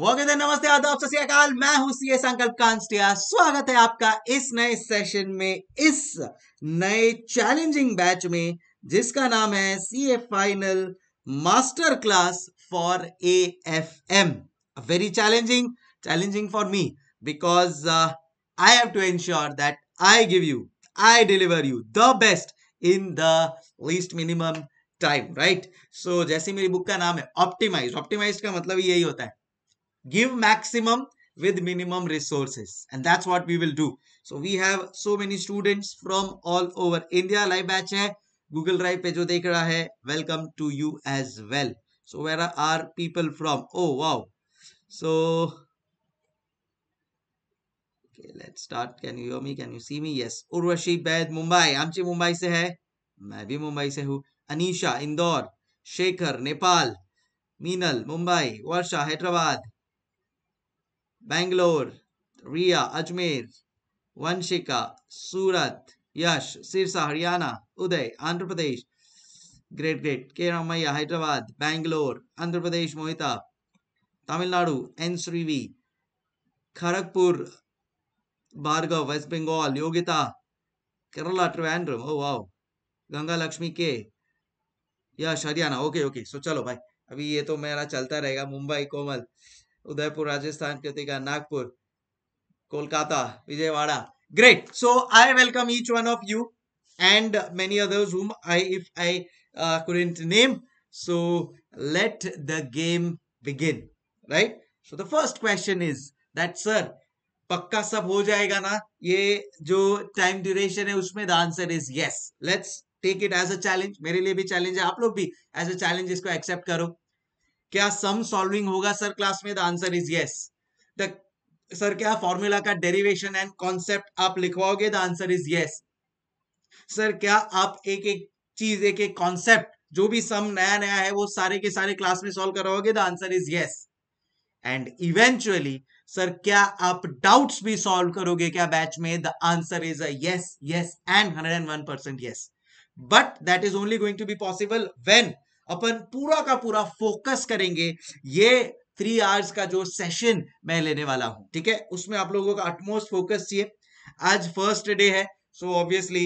नमस्ते आदाब सत्याकाल मैं हूं सीए संकल्प कांस्टिया स्वागत है आपका इस नए सेशन में इस नए चैलेंजिंग बैच में जिसका नाम है CA final master class for A F M very challenging challenging for me because I have to ensure that I give you I deliver you the best in the least minimum time right so जैसे मेरी book का नाम है optimise optimise का मतलब यही होता है give maximum with minimum resources and that's what we will do so we have so many students from all over india live batch hai google drive pe jo dekh raha hai welcome to you as well so where are people from oh wow so okay let's start can you hear me can you see me yes urvashi baid mumbai amchi mumbai se hai main bhi mumbai se hu anisha indore shekhar nepal meenal mumbai varsha hyderabad Bangalore Riya Ajmer Vanshika Surat Yash Sirsa Haryana Uday Andhra Pradesh great great K Ramaiah Hyderabad Bangalore Andhra Pradesh Mohita Tamil Nadu N Srivi Kharagpur Bhargav west Bengal Yogita Kerala Trivandrum oh wow Ganga Lakshmi K Yash Haryana okay okay so चलो भाई अभी ये तो मेरा चलता रहेगा Mumbai Komal Udaipur Rajasthan Kritika Nagpur Kolkata Vijayawada great so I welcome each one of you and many others hmm I if I couldn't name so let the game begin right so the first question is that sir पक्का सब हो जाएगा ना ये जो टाइम ड्यूरेशन है उसमें the answer is yes let's take it as a challenge मेरे लिए भी चैलेंज है आप लोग भी एज अ चैलेंज इसको एक्सेप्ट करो क्या सम सॉल्विंग होगा सर क्लास में the answer is yes the sir क्या फॉर्मूला का डेरिवेशन एंड कॉन्सेप्ट आप लिखवाओगे the answer is yes sir क्या आप एक एक चीज एक एक कॉन्सेप्ट जो भी सम नया नया है वो सारे के सारे क्लास में सॉल्व करवाओगे the answer is yes and eventually sir क्या आप डाउट्स भी सॉल्व करोगे क्या बैच में the answer is us yes and hundred and one percent yes but that is only going to be possible when अपन पूरा का पूरा फोकस करेंगे ये थ्री आवर्स का जो सेशन मैं लेने वाला हूं ठीक है उसमें आप लोगों का अटमोस्ट फोकस चाहिए आज फर्स्ट डे है so obviously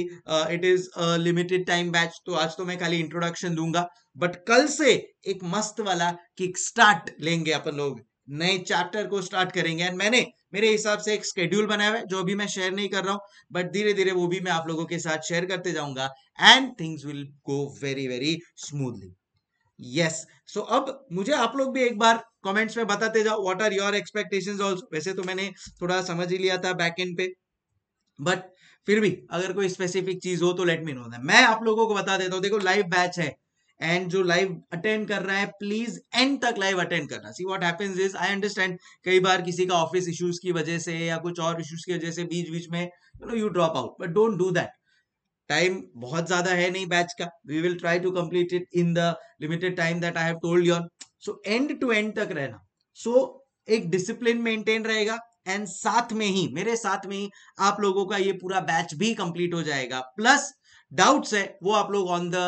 it is limited time batch तो आज तो मैं खाली इंट्रोडक्शन दूंगा बट कल से एक मस्त वाला किक स्टार्ट लेंगे अपन लोग नए चैप्टर को स्टार्ट करेंगे एंड मैंने मेरे हिसाब से एक स्केड्यूल बनाया हुआ है जो अभी मैं शेयर नहीं कर रहा हूँ बट धीरे धीरे वो भी मैं आप लोगों के साथ शेयर करते जाऊंगा and things will go very very smoothly yes so अब मुझे आप लोग भी एक बार कमेंट्स में बताते जाओ what are your expectations also वैसे तो मैंने थोड़ा समझ ही लिया था बैक एंड पे बट फिर भी अगर कोई स्पेसिफिक चीज हो तो लेट मी नो मैं आप लोगों को बता देता हूँ देखो लाइव बैच है एंड जो लाइव अटेंड कर रहा है प्लीज एंड तक लाइव अटेंड करना see what happens is I understand कई बार किसी का ऑफिस इश्यूज की वजह से या कुछ और इश्यूज की वजह से बीच बीच में you know you drop out but don't do that time बहुत ज्यादा है नहीं बैच का we will try to complete it in the limited time that I have told you so end to end तक रहना सो so, एक discipline maintain रहेगा and साथ में ही मेरे साथ में ही आप लोगों का ये पूरा बैच भी कंप्लीट हो जाएगा प्लस डाउट्स है वो आप लोग ऑन द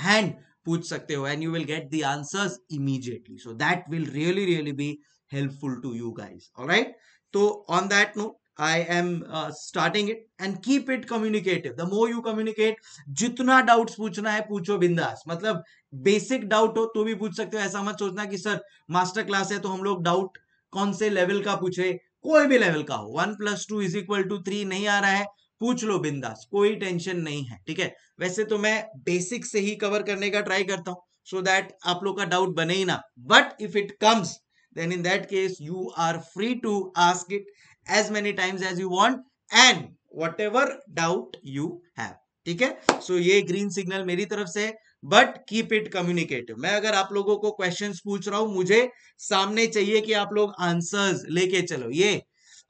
हैंड पूछ सकते हो and you will get the answers immediately so that will really really be helpful to you guys alright तो on that note I am starting it and keep it communicative the more you communicate जितना doubt पूछना है पूछो बिंदास मतलब basic doubt हो तो भी पूछ सकते हो ऐसा मत सोचना कि सर मास्टर क्लास है तो हम लोग डाउट कौन से लेवल का पूछे कोई भी लेवल का हो one plus two is equal to three नहीं आ रहा है पूछ लो बिंदास कोई टेंशन नहीं है ठीक है वैसे तो मैं बेसिक से ही कवर करने का ट्राई करता हूँ सो दैट आप लोग का डाउट बने ही ना but if it comes then in that case you are free to ask it as many times as you want and whatever doubt you have ठीक है सो so, ये ग्रीन सिग्नल मेरी तरफ से बट कीप इट कम्युनिकेटिव मैं अगर आप लोगों को क्वेश्चन पूछ रहा हूं मुझे सामने चाहिए कि आप लोग आंसर्स लेके चलो ये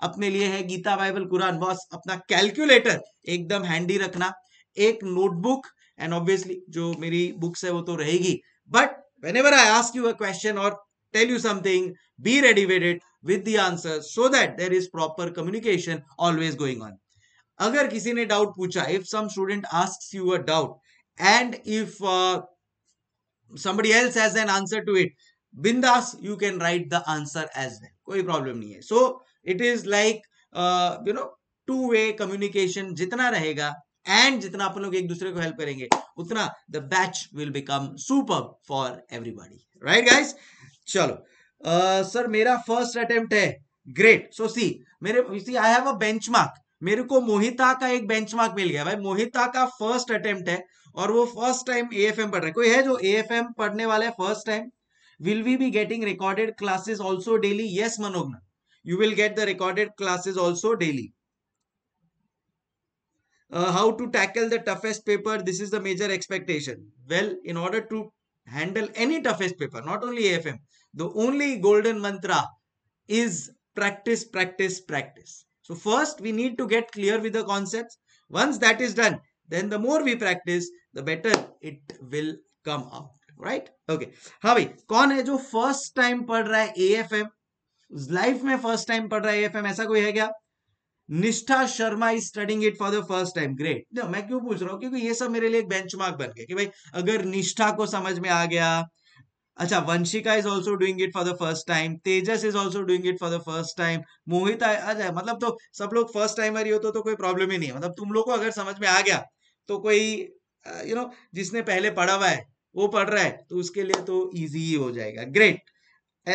अपने लिए है गीता बाइबल कुरान बॉस अपना कैलकुलेटर एकदम हैंडी रखना एक नोटबुक एंड ऑब्वियसली जो मेरी बुक्स है वो तो रहेगी but whenever I ask you a question और tell you something be ready with it with the answer so that there is proper communication always going on. अगर किसी ने डाउट पूछा if some student asks you a doubt and if somebody else has an answer to it bindas you can write the answer as well कोई problem नहीं है so it is like uh, you know two way communication जितना रहेगा and जितना अपन लोग एक दूसरे को help करेंगे उतना the batch will become superb for everybody right guys चलो सर मेरा फर्स्ट अटेम्प्ट है ग्रेट सो सी मेरे see I have a benchmark मेरे को मोहिता का एक बेंचमार्क मिल गया भाई मोहिता का फर्स्ट अटेम्प्ट है और वो first time A F M पढ़ रहे कोई है जो ए एफ एम पढ़ने वाले है first time will we be getting recorded classes also daily yes Manogna you will get the recorded classes also daily how to tackle the toughest paper this is the major expectation well in order to handle any toughest paper not only F the only golden mantra is practice, practice, practice. So first we need to get clear with the concepts. Once that is done, then the more we practice, the better it will come out. Right okay हाँ kon hai jo first time pad raha hai afm us life mein first time pad raha hai afm aisa koi hai kya Nishtha Sharma is studying it for the first time great मैं क्यों पूछ रहा हूँ क्योंकि ये सब मेरे लिए एक बेंचमार्क बन गया कि भाई अगर निष्ठा को समझ में आ गया अच्छा Vanshika is also doing it for the first time Tejas is also doing it for the first time Mohit अच्छा मतलब तो सब लोग फर्स्ट टाइमर ही हो तो, तो कोई प्रॉब्लम ही नहीं है मतलब तुम लोग को अगर समझ में आ गया तो कोई यू नो जिसने पहले पढ़ा हुआ है वो पढ़ रहा है तो उसके लिए तो ईजी ही हो जाएगा great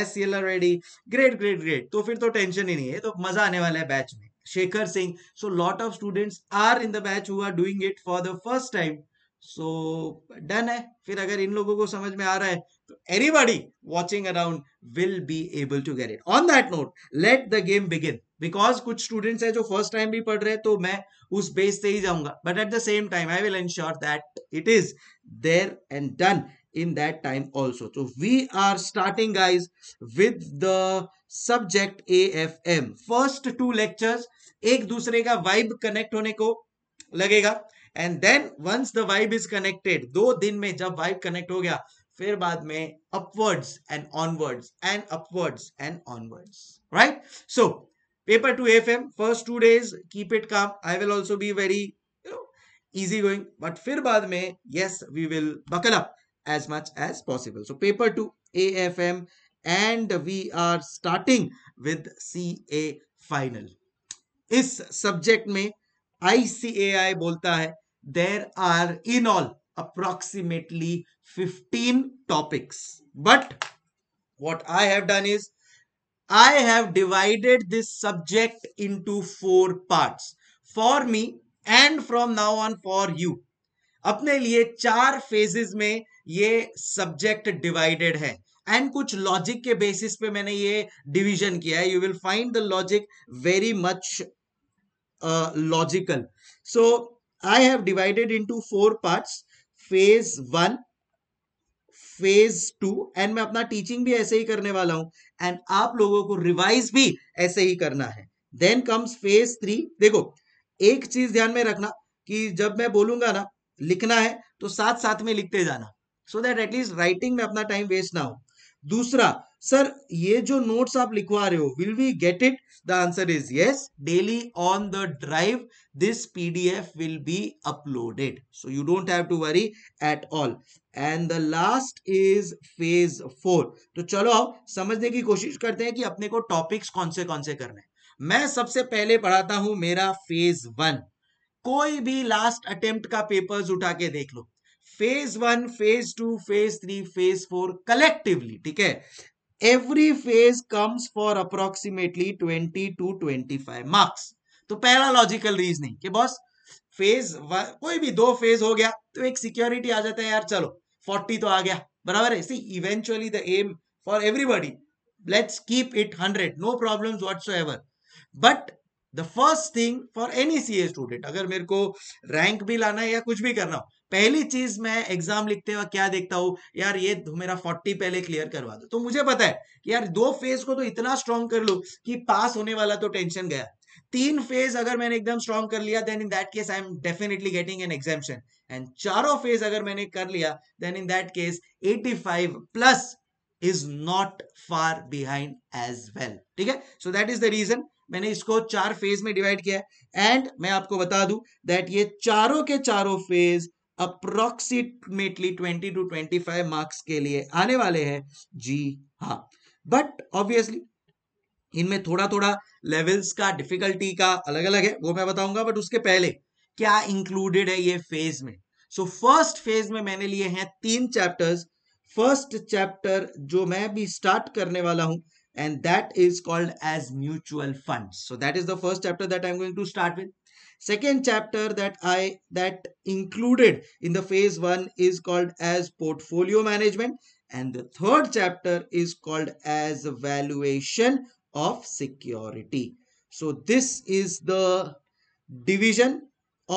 S C L R ready great great great तो फिर तो टेंशन ही नहीं है तो मजा आने वाला है बैच में Shekhar Singh so lot of students are in the batch who are doing it for the first time so done है फिर अगर इन लोगों को समझ में आ रहा है So anybody watching around will be able to get it. On that note, let the game begin. Because कुछ students हैं जो first time भी पढ़ रहे हैं तो मैं उस base से ही जाऊंगा. But at the same time, I will ensure that it is there and done in that time also. So we are starting guys with the subject AFM. First two lectures एक दूसरे का vibe connect होने को लगेगा. And then once the vibe is connected, दो दिन में जब vibe connect हो गया, फिर बाद में upwards and onwards and upwards and onwards right so paper two F M first two days keep it calm I will also be very easy going but fir baad mein yes we will buckle up as much as possible so paper 2 afm and we are starting with ca final is subject mein icai bolta hai there are in all approximately 15 topics but what i have done is i have divided this subject into four parts for me and from now on for you अपने लिए चार phases में ये subject divided है and कुछ logic के basis पे मैंने ये डिवीजन किया है you will find the logic very much logical so I have divided into four parts phase 1 phase two and मैं अपना टीचिंग भी ऐसे ही करने वाला हूं एंड आप लोगों को रिवाइज भी ऐसे ही करना है देन कम्स फेज थ्री देखो एक चीज ध्यान में रखना कि जब मैं बोलूंगा ना लिखना है तो साथ साथ में लिखते जाना सो दैट एटलीस्ट राइटिंग में अपना टाइम वेस्ट ना हो दूसरा सर ये जो नोट्स आप लिखवा रहे हो will we get it the answer is yes daily on the drive this PDF will be uploaded so you don't have to worry at all and the last is phase four तो चलो समझने की कोशिश करते हैं कि अपने को टॉपिक्स कौन से कौन से करने हैं मैं सबसे पहले पढ़ाता हूं मेरा फेज वन कोई भी लास्ट अटेम्प्ट का पेपर्स उठा के देख लो phase one phase two phase three phase four collectively ठीक है every phase comes for approximately twenty to twenty five marks तो पहला लॉजिकल रीजनिंग कि बॉस फेज कोई भी दो फेज हो गया तो एक सिक्योरिटी आ जाता है यार चलो फोर्टी तो आ गया बराबर है see eventually the aim for everybody let's keep it hundred no problem problems ever but the first thing for any C A student अगर मेरे को रैंक भी लाना है या कुछ भी करना हो पहली चीज मैं एग्जाम लिखते हुए क्या देखता हूँ यार ये मेरा फोर्टी पहले क्लियर करवा दो तो मुझे पता है कि यार दो फेज को तो इतना स्ट्रॉन्ग कर लो कि पास होने वाला तो टेंशन गया तीन फेज अगर मैंने एकदम स्ट्रॉन्ग कर लिया then in that case I am definitely getting an exemption and चारों फेज अगर मैंने कर लिया then in that case 85 plus is not far behind as well ठीक है so that is the reason मैंने इसको चार फेज में डिवाइड किया एंड मैं आपको बता दूं दैट ये चारों के चारों फेज अप्रोक्सीमेटली 20 टू 25 मार्क्स के लिए आने वाले हैं जी हाँ बट ऑब्वियसली इनमें थोड़ा थोड़ा लेवल्स का डिफिकल्टी का अलग अलग है वो मैं बताऊंगा बट उसके पहले क्या इंक्लूडेड है ये फेज में सो फर्स्ट फेज में मैंने लिए हैं तीन चैप्टर्स फर्स्ट चैप्टर जो मैं भी स्टार्ट करने वाला हूं and that is called as mutual fund so that is the first chapter that I am going to start with second chapter that i that included in the phase 1 is called as portfolio management and the third chapter is called as valuation of security so this is the division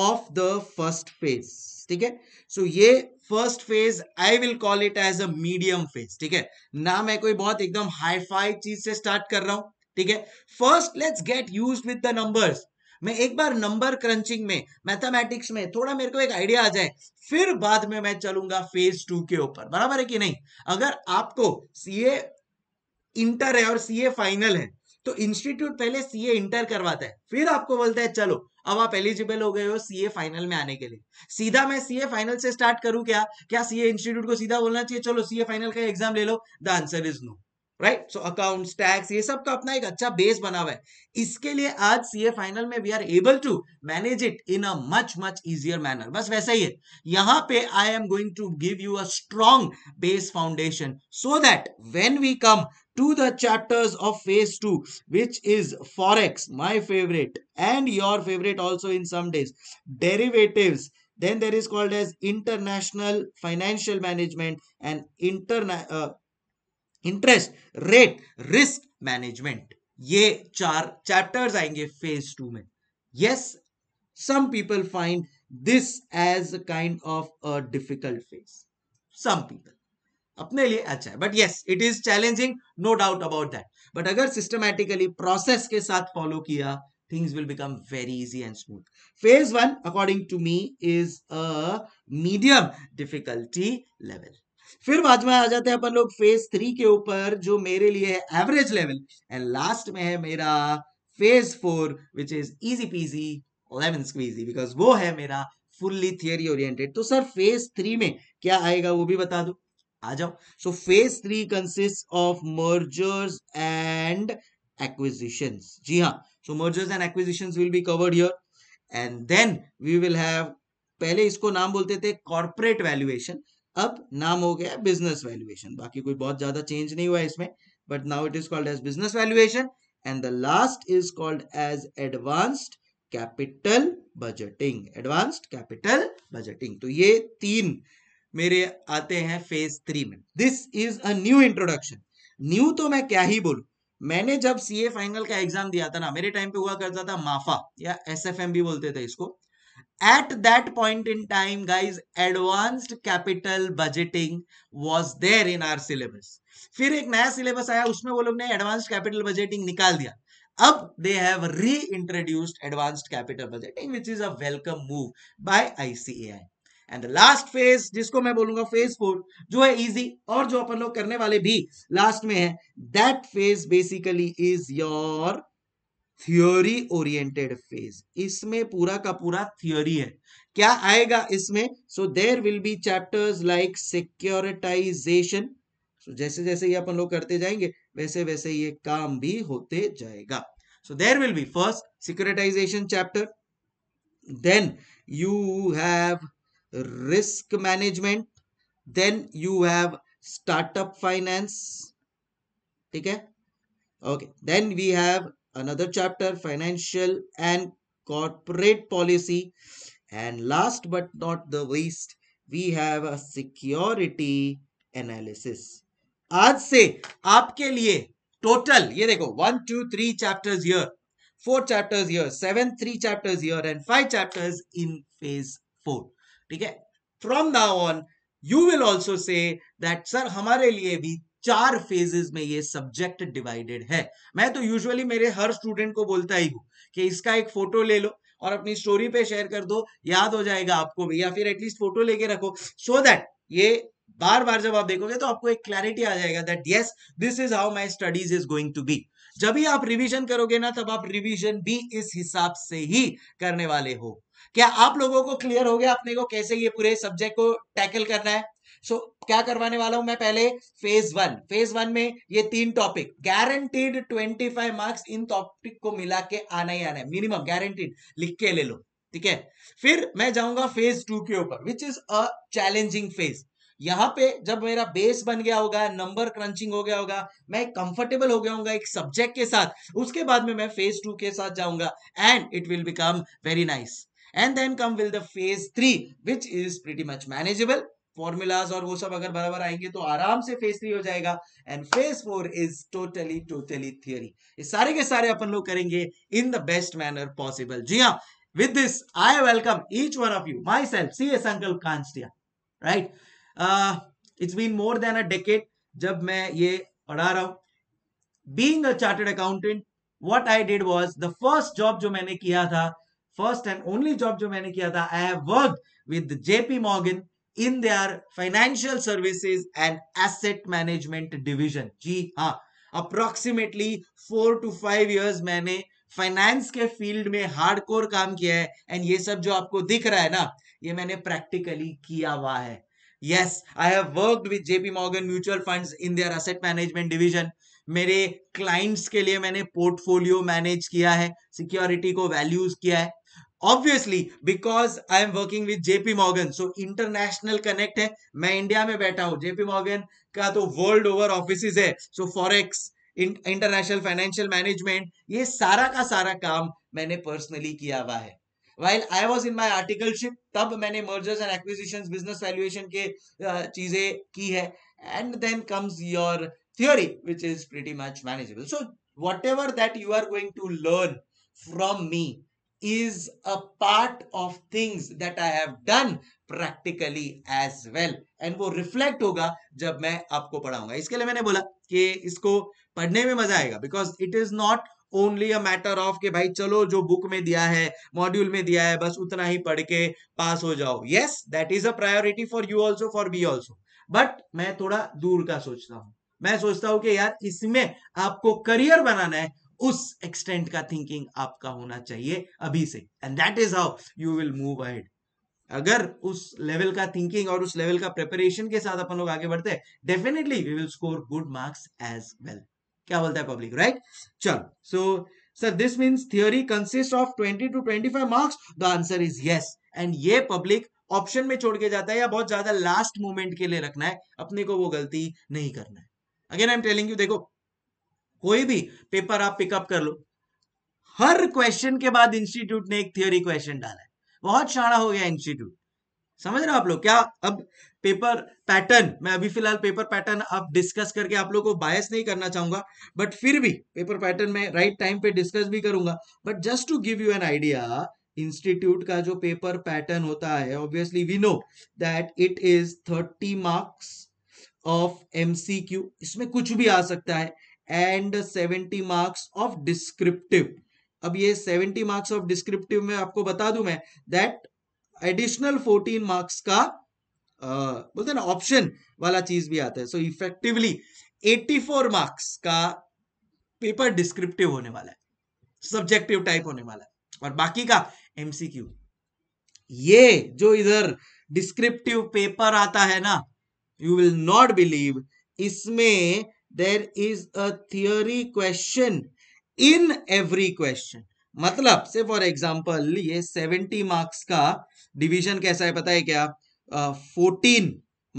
of the first phase okay so ye first phase i will call it as a medium phase okay na main koi bahut ekdam high five cheez se start kar raha hu okay first let's get used with the numbers मैं एक बार number crunching में mathematics में थोड़ा मेरे को एक idea आ जाए फिर बाद में मैं चलूंगा फेज टू के ऊपर बराबर है कि नहीं अगर आपको सीए इंटर है और सीए फाइनल है तो इंस्टीट्यूट पहले सीए इंटर करवाता है फिर आपको बोलता है चलो अब आप एलिजिबल हो गए हो सीए फाइनल में आने के लिए सीधा मैं सीए फाइनल से स्टार्ट करूं क्या क्या सीए इंस्टीट्यूट को सीधा बोलना चाहिए चलो सीए फाइनल का एग्जाम ले लो the answer is no right so account tax ये सब का तो अपना एक अच्छा बेस बना हुआ है इसके लिए आज सीए फाइनल में we are able to manage it in a much much easier manner बस वैसा ही है यहां पे I am going to give you a strong base foundation so that when we come to the chapters of phase two which is forex my favourite and your favourite also in some days derivative then there is called as international financial management and interna uh, interest rate risk management ये चार chapters आएंगे phase two में yes some people find this as a kind of a difficult phase some people अपने लिए अच्छा है but yes it is challenging no doubt about that but अगर systematically process के साथ फॉलो किया things will become very easy and smooth phase one according to me is a medium difficulty level फिर बाद में आ जाते हैं अपन लोग फेज थ्री के ऊपर जो मेरे लिए है एवरेज लेवल एंड लास्ट में है मेरा phase four which is easy peasy lemon squeezy because वो है मेरा फुल्ली थियरी ओरिएंटेड तो सर फेज थ्री में क्या आएगा वो भी बता दो आ जाओ so phase three consist of mergers and acquisition जी हाँ so mergers and acquisition will be covered your and then we will है पहले इसको नाम बोलते थे कॉर्पोरेट वैल्युएशन अब नाम हो गया बिजनेस वैल्यूएशन बाकी कोई बहुत ज्यादा चेंज नहीं हुआ इसमें but now it is called as business valuation and the last is called as advanced capital budgeting advanced capital budgeting तो ये तीन मेरे आते हैं फेज थ्री में this is a new introduction new तो मैं क्या ही बोलू मैंने जब सी फाइनल का एग्जाम दिया था ना मेरे टाइम पे हुआ करता था माफा या एस भी बोलते थे इसको at that point in time guys advanced capital budgeting was there in our syllabus फिर एक नया सिलेबस आया उसमें वो लोग ने एडवांस्ड कैपिटल बजटिंग निकाल दिया अब they have reintroduced advanced capital budgeting which is a welcome move by ICAI and the last phase जिसको मैं बोलूंगा फेज फोर जो है इजी और जो अपन लोग करने वाले भी लास्ट में है that phase basically is your theory oriented phase इसमें पूरा का पूरा थियोरी है क्या आएगा इसमें so there will be chapters like securitization so जैसे जैसे ये अपन लोग करते जाएंगे वैसे वैसे ये काम भी होते जाएगा so there will be first securitization chapter then you have risk management then you have startup finance ठीक है okay then we have another chapter financial and corporate policy and last but not the least we have a security analysis aaj se aapke total ye dekho 1 2 chapters here 4 chapters here 7 3 chapters here and 5 chapters in phase 4 theek from now on you will also say that sir hamare liye bhi चार phases में ये subject divided है मैं तो usually मेरे हर student को बोलता ही हूँ कि इसका एक फोटो ले लो और अपनी स्टोरी पे शेयर कर दो याद हो जाएगा आपको भी या फिर एटलीस्ट फोटो लेके रखो सो so दैट ये बार बार जब आप देखोगे तो आपको एक क्लैरिटी आ जाएगा that yes this is how my studies is going to be जब भी आप रिवीजन करोगे ना तब आप रिवीजन भी इस हिसाब से ही करने वाले हो क्या आप लोगों को क्लियर हो गया अपने को कैसे ये पूरे सब्जेक्ट को टैकल करना है सो so, क्या करवाने वाला हूं मैं पहले फेज वन फेज वन में ये तीन टॉपिक गारंटीड 25 मार्क्स इन टॉपिक को मिला के आना ही आना है मिनिमम गारंटीड लिख के ले लो ठीक है फिर मैं जाऊंगा फेज टू के ऊपर which is a challenging phase यहाँ पे जब मेरा बेस बन गया होगा नंबर क्रंचिंग हो गया होगा मैं कंफर्टेबल हो गया होगा एक सब्जेक्ट के साथ उसके बाद में मैं फेज टू के साथ जाऊंगा and it will become very nice and then come will the phase three which is pretty much manageable formulas और वो सब अगर बराबर आएंगे तो आराम से फेज थ्री हो जाएगा and phase four is totally totally theory सारे के सारे अपन लोग करेंगे in the best manner possible जी हाँ with this I welcome each one of you myself C S अंकल कांस्टिया right it's been more than a decade जब मैं ये पढ़ा रहा हूं being a chartered accountant what I did was the first job जो मैंने किया था फर्स्ट एंड ओनली जॉब जो मैंने किया था I have work with JP Morgan in they are financial services and asset management division जी हाँ approximately four to five years मैंने फाइनेंस के फील्ड में हार्डकोर काम किया है एंड ये सब जो आपको दिख रहा है ना ये मैंने प्रैक्टिकली किया हुआ है yes I have worked with JP Morgan mutual funds in their asset management division मेरे क्लाइंट्स के लिए मैंने पोर्टफोलियो मैनेज किया है सिक्योरिटी को वैल्यूज किया है obviously because I am working with JP Morgan so international connect है मैं इंडिया में बैठा हूं जेपी मॉर्गन का तो वर्ल्ड ओवर ऑफिस है so forex international financial management ये सारा का सारा काम मैंने पर्सनली किया हुआ है while I was in my articleship तब मैंने mergers and acquisition business valuation के चीजें की है and then comes your theory which is pretty much manageable so whatever that you are going to learn from me is a part of things that I have done practically as well. And वो reflect होगा जब मैं आपको पढ़ाऊंगा इसके लिए मैंने बोला कि इसको पढ़ने में मजा आएगा because it is not only a matter of के भाई चलो जो बुक में दिया है मॉड्यूल में दिया है बस उतना ही पढ़ के पास हो जाओ yes that is a priority for you also for be also but मैं थोड़ा दूर का सोचता हूँ मैं सोचता हूँ कि यार इसमें आपको करियर बनाना है उस एक्सटेंट का थिंकिंग आपका होना चाहिए अभी से and that is how you will move ahead अगर उस लेवल का थिंकिंग और उस लेवल का प्रिपरेशन के साथ अपन लोग आगे बढ़ते हैं definitely we will score good marks as well क्या बोलता है पब्लिक राइट चलो so sir this means theory consist of 20 to 25 marks the answer is yes एंड ये पब्लिक ऑप्शन में छोड़ के जाता है या बहुत ज्यादा लास्ट मोमेंट के लिए रखना है अपने को वो गलती नहीं करना है again I am telling you देखो कोई भी पेपर आप पिकअप कर लो हर क्वेश्चन के बाद इंस्टीट्यूट ने एक थियोरी क्वेश्चन डाला है बहुत शाणा हो गया इंस्टीट्यूट समझ रहे हो आप लोग क्या अब पेपर पैटर्न मैं अभी फिलहाल पेपर पैटर्न आप डिस्कस करके आप लोगों को बायस नहीं करना चाहूंगा बट फिर भी पेपर पैटर्न में राइट टाइम पे डिस्कस भी करूंगा but just to give you an idea institute का जो पेपर पैटर्न होता है obviously we know that it is thirty marks of MCQ इसमें कुछ भी आ सकता है and seventy marks of descriptive अब ये सेवेंटी मार्क्स ऑफ डिस्क्रिप्टिव में आपको बता दू मैं दैट एडिशनल फोर्टीन मार्क्स का uh, बोलते ना ऑप्शन वाला चीज भी आता है सो इफेक्टिवली 84 मार्क्स का पेपर डिस्क्रिप्टिव होने वाला है सब्जेक्टिव टाइप होने वाला है और बाकी का एमसीक्यू ये जो इधर डिस्क्रिप्टिव पेपर आता है ना यू विल नॉट बिलीव इसमें there is a theory question in every question मतलब से फॉर एग्जाम्पल ये सेवेंटी मार्क्स का डिविजन कैसा है पता है क्या फोर्टीन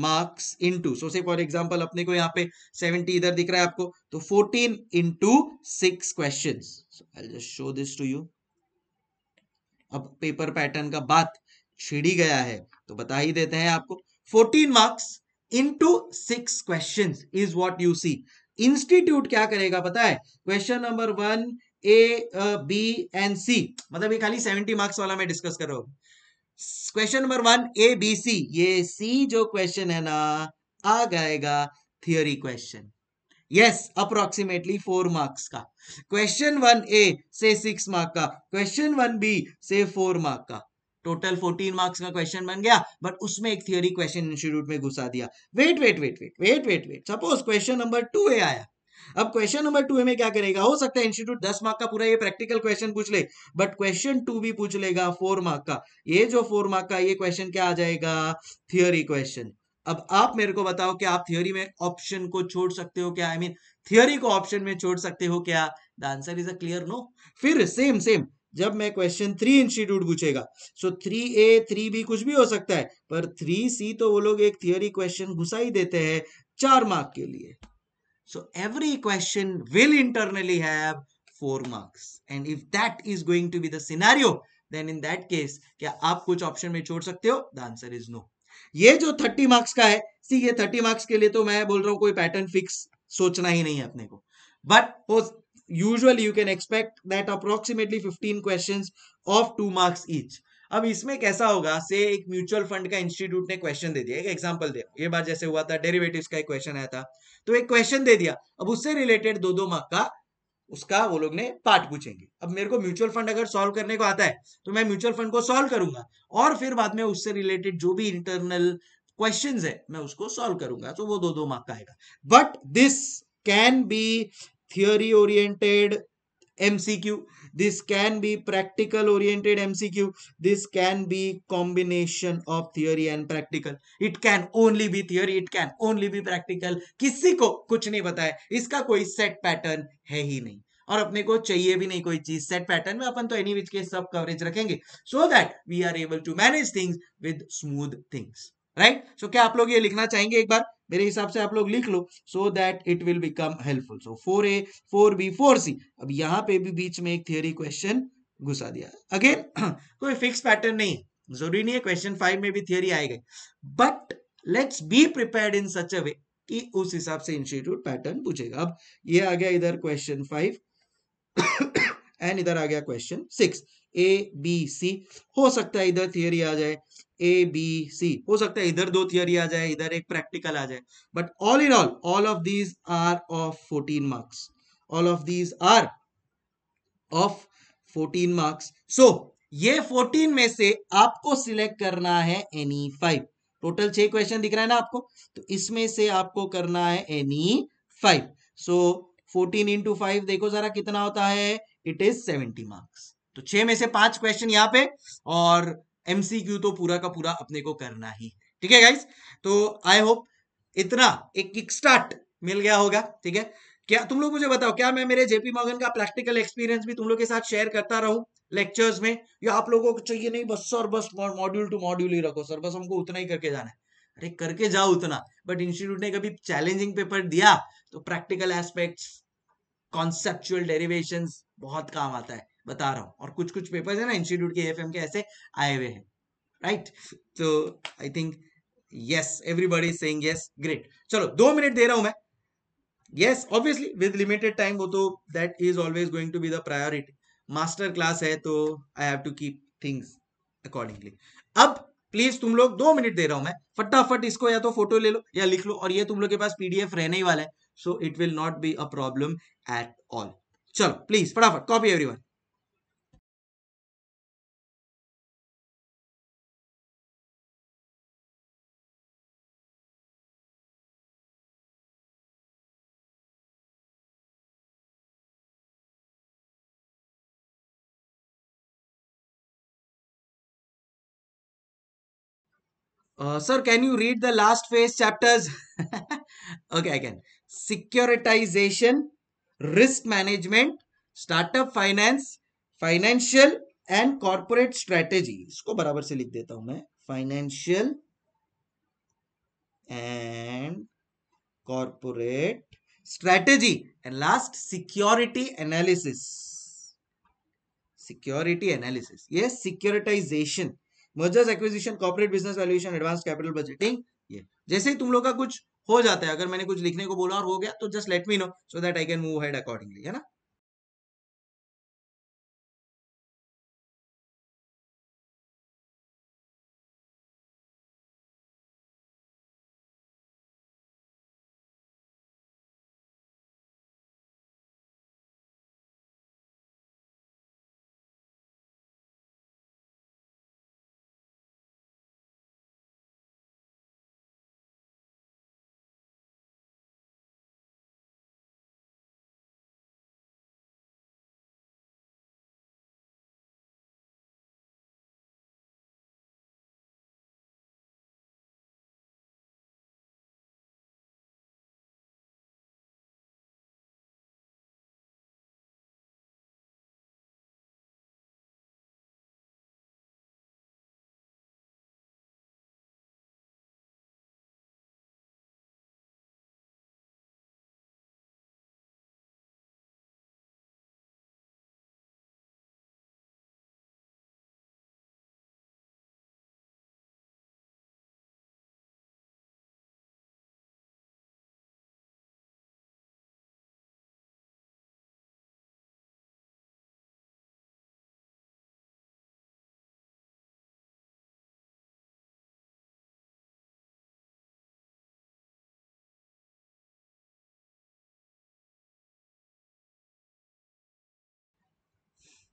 मार्क्स इंटू सो से फॉर एग्जाम्पल अपने को यहाँ पे सेवेंटी इधर दिख रहा है आपको तो fourteen into six question show this to you अब पेपर पैटर्न का बात छिड़ी गया है तो बता ही देते हैं आपको fourteen marks into six question is what you see institute क्या करेगा पता है question number one A B and C मतलब ये खाली सेवेंटी मार्क्स वाला मैं डिस्कस कर रहा हूँ question number one A B C ये सी जो क्वेश्चन है ना आ जाएगा theory question yes approximately four marks का क्वेश्चन वन ए से सिक्स मार्क का क्वेश्चन वन बी से फोर मार्क का टोटल फोर्टीन मार्क्स का क्वेश्चन बन गया बट उसमें एक थियोरी क्वेश्चन इंस्टीट्यूट में घुसा दिया wait wait wait wait wait wait wait suppose question number two A आया अब क्वेश्चन नंबर टू में क्या करेगा हो सकता है इंस्टीट्यूट दस मार्क का पूरा ये प्रैक्टिकल क्वेश्चन पूछ ले बट क्वेश्चन टू भी पूछ लेगा फोर मार्क का ये जो फोर मार्क का ये क्वेश्चन क्या आ जाएगा थियोरी क्वेश्चन अब आप मेरे को बताओ कि आप थियोरी में ऑप्शन को छोड़ सकते हो क्या आई मीन थियोरी को ऑप्शन में छोड़ सकते हो क्या the answer is a clear no फिर सेम सेम जब मैं क्वेश्चन थ्री इंस्टीट्यूट पूछेगा so three A three B कुछ भी हो सकता है पर थ्री सी तो वो लोग एक थियोरी क्वेश्चन घुसा ही देते हैं चार मार्क के लिए so every question will internally have four marks and if that is going to be scenario then in that case क्या आप कुछ ऑप्शन में छोड़ सकते हो द आंसर इज नो ये जो थर्टी मार्क्स का है सी ये थर्टी मार्क्स के लिए तो मैं बोल रहा हूं कोई पैटर्न फिक्स सोचना ही नहीं है अपने को बट हो usually you can expect that approximately 15 questions of two marks each अब इसमें कैसा होगा से एक म्यूचुअल फंड का इंस्टीट्यूट ने क्वेश्चन दे दिया एक एग्जांपल दिया ये बार जैसे हुआ था डेरिवेटिव्स का एक क्वेश्चन आया था तो एक क्वेश्चन दे दिया अब उससे रिलेटेड दो दो मार्क का उसका वो लोग ने पार्ट पूछेंगे अब मेरे को म्यूचुअल फंड अगर सॉल्व करने को आता है तो मैं म्यूचुअल फंड को सॉल्व करूंगा और फिर बाद में उससे रिलेटेड जो भी इंटरनल क्वेश्चन है मैं उसको सॉल्व करूंगा तो वो दो दो मार्क का आएगा but this can be theory oriented MCQ. This can be practical oriented MCQ. This can be combination of theory and practical. It can only be theory. It can only be practical. किसी को कुछ नहीं पता है इसका कोई set pattern है ही नहीं और अपने को चाहिए भी नहीं कोई चीज सेट पैटर्न में अपन तो एनी विच के सब कवरेज रखेंगे so that we are able to manage things with smooth things right so क्या आप लोग ये लिखना चाहेंगे एक बार मेरे हिसाब से आप लोग लिख लो so that it will become helpful so four A four B four C अब यहाँ पे भी बीच में एक थियोरी क्वेश्चन घुसा दिया अगेन कोई फिक्स पैटर्न नहीं जरूरी नहीं है क्वेश्चन फाइव में भी थियोरी आएगा but let's be prepare in such a way कि उस हिसाब से इंस्टीट्यूट पैटर्न पूछेगा अब ये आ गया इधर क्वेश्चन फाइव एंड इधर आ गया question six A B C हो सकता है इधर थियोरी आ जाए ए बी सी हो सकता है इधर दो थियोरी आ जाए इधर एक प्रैक्टिकल आ जाए but all in all all of these are of fourteen marks all of these are of fourteen marks so ये फोर्टीन में से आपको सिलेक्ट करना है एनी फाइव टोटल छह क्वेश्चन दिख रहा है ना आपको तो इसमें से आपको करना है any five so fourteen into five देखो जरा कितना होता है इट इज सेवेंटी मार्क्स तो छह में से पांच क्वेश्चन यहाँ पे और एमसीक्यू तो पूरा का पूरा अपने को करना ही ठीक है गाइस तो आई होप इतना एक किक स्टार्ट मिल गया होगा ठीक है क्या तुम लोग मुझे बताओ क्या मैं मेरे जेपी मॉगन का प्रैक्टिकल एक्सपीरियंस भी तुम लोग के साथ शेयर करता रहूं लेक्चर्स में या आप लोगों को चाहिए नहीं बस सर बस मॉड्यूल टू मॉड्यूल ही रखो सर बस हमको उतना ही करके जाना है अरे करके जाओ उतना बट इंस्टीट्यूट ने कभी चैलेंजिंग पेपर दिया तो प्रैक्टिकल एस्पेक्ट्स कॉन्सेप्चुअल डेरिवेशन बहुत काम आता है बता रहा हूँ और कुछ कुछ पेपर्स है ना इंस्टीट्यूट के एफ के ऐसे आए हुए हैं राइट तो I think yes everybody saying yes great चलो दो मिनट दे रहा हूं मैं yes obviously with limited time वो तो that is always going to be the priority master class है तो I have to keep things accordingly अब प्लीज तुम लोग दो मिनट दे रहा हूं मैं फटाफट इसको या तो फोटो ले लो या लिख लो और ये तुम लोग के पास पीडीएफ रहने ही वाला है so it will not be a problem at all चलो प्लीज फटाफट copy everyone sir can you read the last phase chapters okay I can securitization risk management startup finance financial and corporate strategy इसको बराबर से लिख देता हूं मैं financial and corporate strategy and last security analysis security analysis ये securitization mergers acquisition corporate business valuation advance capital budgeting ये जैसे ही तुम लोग का कुछ हो जाता है अगर मैंने कुछ लिखने को बोला और हो गया तो just let me know so that I can move head accordingly है ना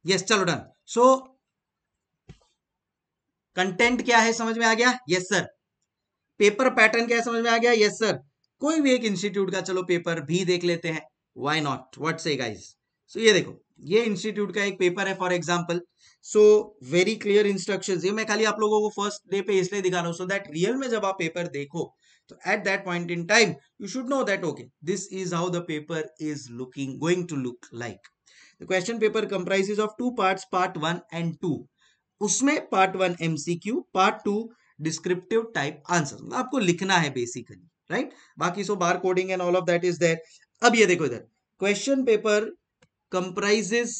यस चलो डन सो कंटेंट क्या है समझ में आ गया यस सर पेपर पैटर्न क्या है समझ में आ गया यस सर कोई भी एक इंस्टीट्यूट का चलो पेपर भी देख लेते हैं why not what say guys so ये देखो ये इंस्टीट्यूट का एक पेपर है for example so very clear instruction ये मैं खाली आप लोगों को फर्स्ट डे पे इसलिए दिखा रहा हूँ सो दैट रियल में जब आप पेपर देखो तो at that point in time you should know that okay this is how the paper is looking going to look like question paper comprises of two part part one and two उसमें part one MCQ part two descriptive type answer आपको लिखना है basically right बाकी so bar coding and all of that is there अब ये देखो इधर question paper comprises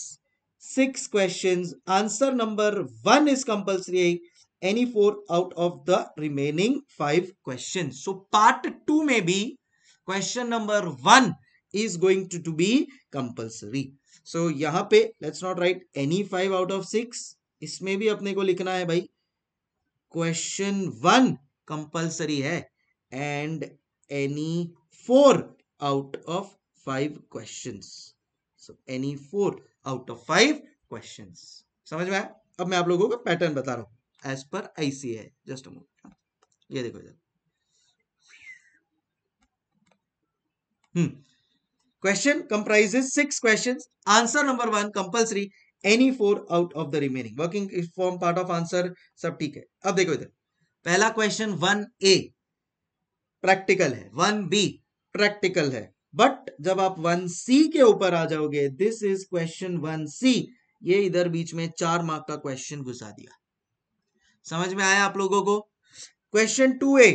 six question answer number one is compulsory any four out of the remaining five question so part two में भी question number one is going to to be compulsory so so, यहाँ पे let's not write any five out of six इसमें भी अपने को लिखना है भाई क्वेश्चन वन कंपल्सरी है and any four out of five question so any four out of five question समझ में आया अब मैं आप लोगों को पैटर्न बता रहा हूं एज पर आईसी है जस्ट हाँ। ये देखो इधर hmm Question comprises six questions. Answer number one compulsory. Any four out of the remaining working form part of answer सब ठीक है अब देखो इधर पहला क्वेश्चन वन ए प्रैक्टिकल है वन बी प्रैक्टिकल है बट जब आप वन सी के ऊपर आ जाओगे this is question one C ये इधर बीच में चार मार्क का क्वेश्चन घुसा दिया समझ में आया आप लोगों को क्वेश्चन टू ए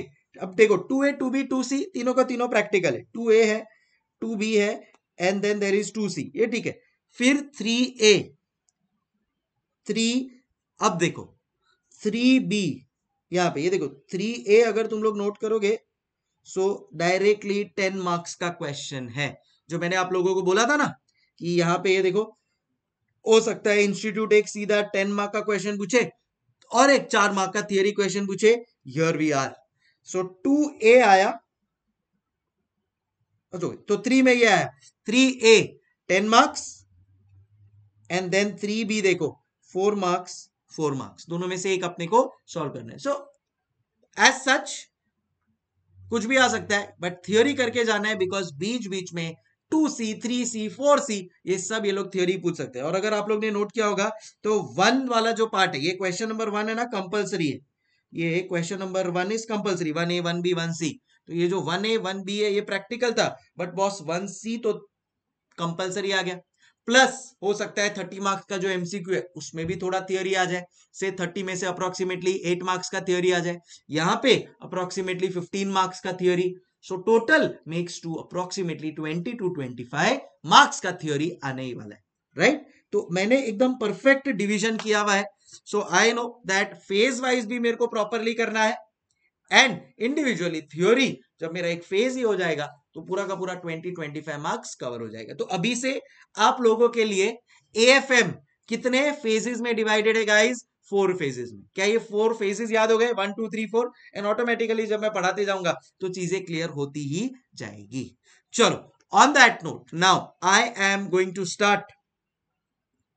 अब देखो two A two B two C तीनों का तीनों प्रैक्टिकल है टू ए है टू बी है and then there is two C ये ठीक है फिर थ्री ए थ्री अब देखो थ्री बी यहां पे ये देखो थ्री ए अगर तुम लोग नोट करोगे सो डायरेक्टली टेन मार्क्स का क्वेश्चन है जो मैंने आप लोगों को बोला था ना कि यहां पे ये देखो हो सकता है इंस्टीट्यूट एक सीधा टेन मार्क का क्वेश्चन पूछे और एक चार मार्क का थियरी क्वेश्चन पूछे here we are so two A आया तो थ्री तो में यह है three A ten marks and then three B देखो फोर मार्क्स फोर मार्क्स दोनों में से एक अपने को सॉल्व करना है सो एज सच कुछ भी आ सकता है बट थियोरी करके जाना है बिकॉज बीच बीच में two C three C four C ये सब ये लोग थियोरी पूछ सकते हैं और अगर आप लोग ने नोट किया होगा तो वन वाला जो पार्ट है ये क्वेश्चन नंबर वन है ना कंपल्सरी है ये question number one is compulsory one A one B one C तो ये जो वन ए वन बी है ये प्रैक्टिकल था बट बॉस वन सी तो कंपलसरी आ गया प्लस हो सकता है थर्टी मार्क्स का जो एमसीक्यू है उसमें भी थोड़ा थियोरी आ जाए से थर्टी में से अप्रोक्सीमेटली एट मार्क्स का थियोरी आ जाए यहाँ पे अप्रोक्सीमेटली फिफ्टीन मार्क्स का theory so total makes to approximately twenty to twenty five marks का थियोरी आने ही वाला है राइट right? तो मैंने एकदम परफेक्ट डिविजन किया हुआ है so I know that phase wise भी मेरे को प्रॉपरली करना है एंड इंडिविजुअली थ्योरी जब मेरा एक फेज ही हो जाएगा तो पूरा का पूरा 20 25 मार्क्स कवर हो जाएगा तो अभी से आप लोगों के लिए एएफएम कितने फेजेस में डिवाइडेड है गाइस फोर फेजेस में क्या ये फोर फेजेस याद हो गए one two three four and automatically जब मैं पढ़ाते जाऊंगा तो चीजें क्लियर होती ही जाएगी चलो on that note now I am going to start